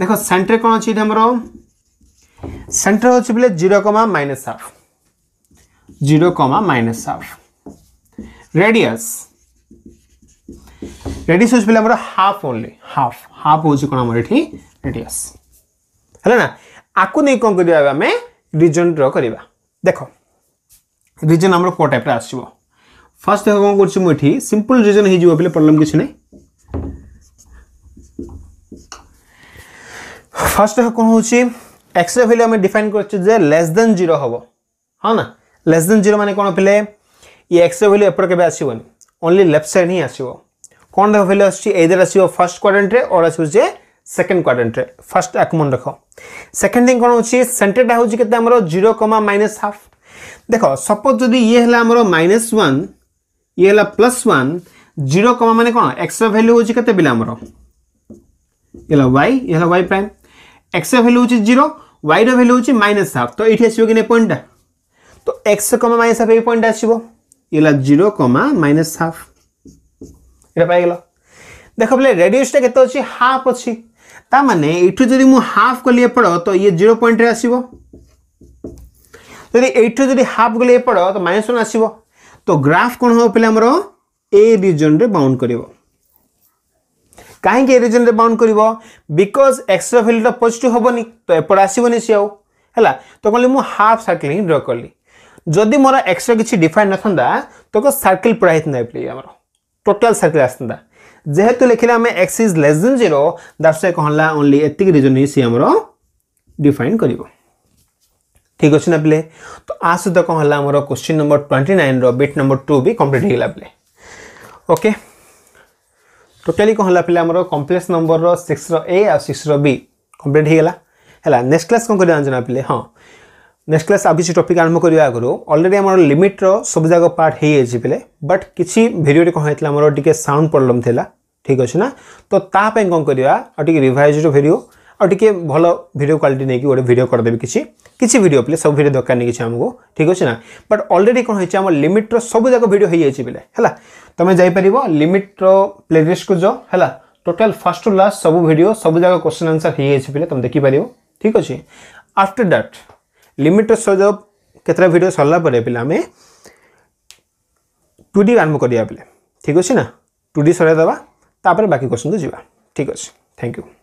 देख सेन्टर कौन अच्छे आमर सेन्टर हो बोले zero comma minus half zero comma minus half radius radius হচ্ছে আমার হাফ ওনলি হাফ হাফ হচ্ছে কোণ আমার এটি রেডিয়াস হল না আকু নিয়ে কম করা আমি রিজন ড্র করা দেখ রিজন আমার কো টাইপের আসব ফার্স্ট দেখ কম করছি মু এটি সিম্পল রিজন হয়ে যাব বলে প্রবলেম কিছু নাই ফার্স্ট দেখ কোণ হচ্ছে এক্সরে ভ্যালু আমি ডিফাইন করছি যে লেস দেন জিরো হব হ্যাঁ না লেস দেন জিরো মানে কোণ পিলে ই এক্সরে ভ্যালু এপট কেবে আসবনি ওনলি লেফট সাইড হি আসব कौन देखो भैल्यू आस आसो फर्स्ट क्वाड्रेंट और आस सेकेंड क्वाड्रेंट फर्स्ट या रख सेकेंड थिंग कौन हो सेंटरटा हूँ जीरो कमा माइनस हाफ देख सपोज जदि ये है माइनस वन ये है प्लस वन जीरो कमा मान कौन एक्सर भैल्यू हूँ के पिला आमर ये वाई ये वाई प्राइम एक्सर भैल्यू हूँ जीरो वाई रैल्यू हूँ माइनस हाफ तो ये आसो कि पॉइंटा तो एक्स कमा माइनस हाफ ये पॉइंट आसो ये जीरो कमा माइनस हाफ এটা পাইগল দেখ বলে রেডিয়সটা কেতে অছি হাফ অছি তা মানে এইটু যদি মু হাফ কলি এপট তো ইয়ে জিরো পয়েন্টে আসব যদি এইটু যদি হাফ গলি এপট তো মাইনাস ওয়ান আসব তো গ্রাফ কোণ হব পিলা আমার এ রিজনরে বাউন্ড করব কাহিঁকি এ রিজনরে বাউন্ড করব বিকজ এক্সর ভ্যালুটা পজিটিভ হবনি তো এপট আসবনি সি আউ ହେଲା ତ କହିଲି ମୁଁ ହାଫ୍ ସାର୍କିଲ୍ ହିଁ ଡ୍ର କଲି ଯଦି ମୋର ଏକ୍ସଟ୍ରା କିଛି ଡିଫାଇନ୍ ନଥାନ୍ତା ତ ସାର୍କିଲ୍ ପୁରା ହେଇଥାନ୍ତା ଏ ପ୍ଲେ ଆମର ଟୋଟାଲ ସାର୍କଲ୍ ଆସିଥାନ୍ତା ଯେହେତୁ ଲେଖିଲେ ଆମେ X is less than zero that's କ'ଣ ହେଲା ଓନ୍ଲି ଏତିକି ରିଜନ୍ ହିଁ ସିଏ ଆମର ଡିଫାଇନ୍ କରିବ ଠିକ୍ ଅଛି ନା ପିଲେ ତ ଆ ସହିତ କ'ଣ ହେଲା ଆମର କ୍ୱେଶ୍ଚିନ୍ ନମ୍ବର ଟ୍ୱେଣ୍ଟି ନାଇନ୍ର ବିଟ୍ ନମ୍ବର ଟୁ ବି କମ୍ପ୍ଲିଟ୍ ହେଇଗଲା ପିଲେ ଓକେ ଟୋଟାଲି କ'ଣ ହେଲା ପିଲେ ଆମର କମ୍ପ୍ଲେକ୍ସ ନମ୍ବରର ସିକ୍ସର ଏ ଆଉ ସିକ୍ସର ବି କମ୍ପ୍ଲିଟ୍ ହେଇଗଲା ହେଲା ନେକ୍ସଟ କ୍ଲାସ୍ କ'ଣ କରିବା ଜାଣିଛ ନା ପିଲେ ହଁ নেক্সট ক্লাস ଆଉ କିଛି ଟପିକ୍ ଆରମ୍ଭ କରିବା ଆଗରୁ ଅଲରେଡ଼ି ଆମର ଲିମିଟ୍ର ସବୁଯାକ ପାର୍ଟ ହେଇଯାଇଛି ବେଲେ ବଟ୍ କିଛି ଭିଡ଼ିଓରେ କ'ଣ ହେଇଥିଲା ଆମର ଟିକେ ସାଉଣ୍ଡ ପ୍ରୋବ୍ଲେମ୍ ଥିଲା ଠିକ୍ ଅଛି ନା ତ ତା ପାଇଁ କ'ଣ କରିବା ଆଉ ଟିକେ ରିଭାଇଜ୍ର ଭିଡ଼ିଓ ଆଉ ଟିକେ ଭଲ ଭିଡ଼ିଓ କ୍ୱାଲିଟି ନେଇକି ଗୋଟେ ଭିଡ଼ିଓ କରିଦେବି କିଛି କିଛି ଭିଡ଼ିଓ ପିଲେ ସବୁ ଭିଡ଼ିଓ ଦରକାର ନେଇ କିଛି ଆମକୁ ଠିକ୍ ଅଛି ନା ବଟ୍ ଅଲରେଡ଼ି କ'ଣ ହେଇଛି ଆମ ଲିମିଟ୍ର ସବୁଯାକ ଭିଡ଼ିଓ ହେଇଯାଇଛି ବେଲେ ହେଲା ତୁମେ ଯାଇପାରିବ ଲିମିଟ୍ର ପ୍ଲେଲିଷ୍ଟକୁ ଯାଅ ହେଲା ଟୋଟାଲ୍ ଫାର୍ଷ୍ଟ ଟୁ ଲାଷ୍ଟ ସବୁ ଭିଡ଼ିଓ ସବୁଯାକ କ୍ୱେଶ୍ଚନ୍ ଆନ୍ସର୍ ହେଇଯାଇଛି ବେଲେ ତୁମେ ଦେଖିପାରିବ ଠିକ୍ ଅଛି ଆଫ୍ଟର ଦ୍ୟାଟ୍ লিমিট ସହିତ କେତେଟା ଭିଡ଼ିଓ ସରିଲା ପରେ ପିଲା ଆମେ ଟୁ ଡି ଆରମ୍ଭ କରିବା ପିଲେ ଠିକ୍ ଅଛି ନା ଟୁ ଡି ସରାଇଦେବା ତାପରେ ବାକି କୋଶ୍ଚିନ୍କୁ ଯିବା ଠିକ୍ ଅଛି ଥ୍ୟାଙ୍କ ୟୁ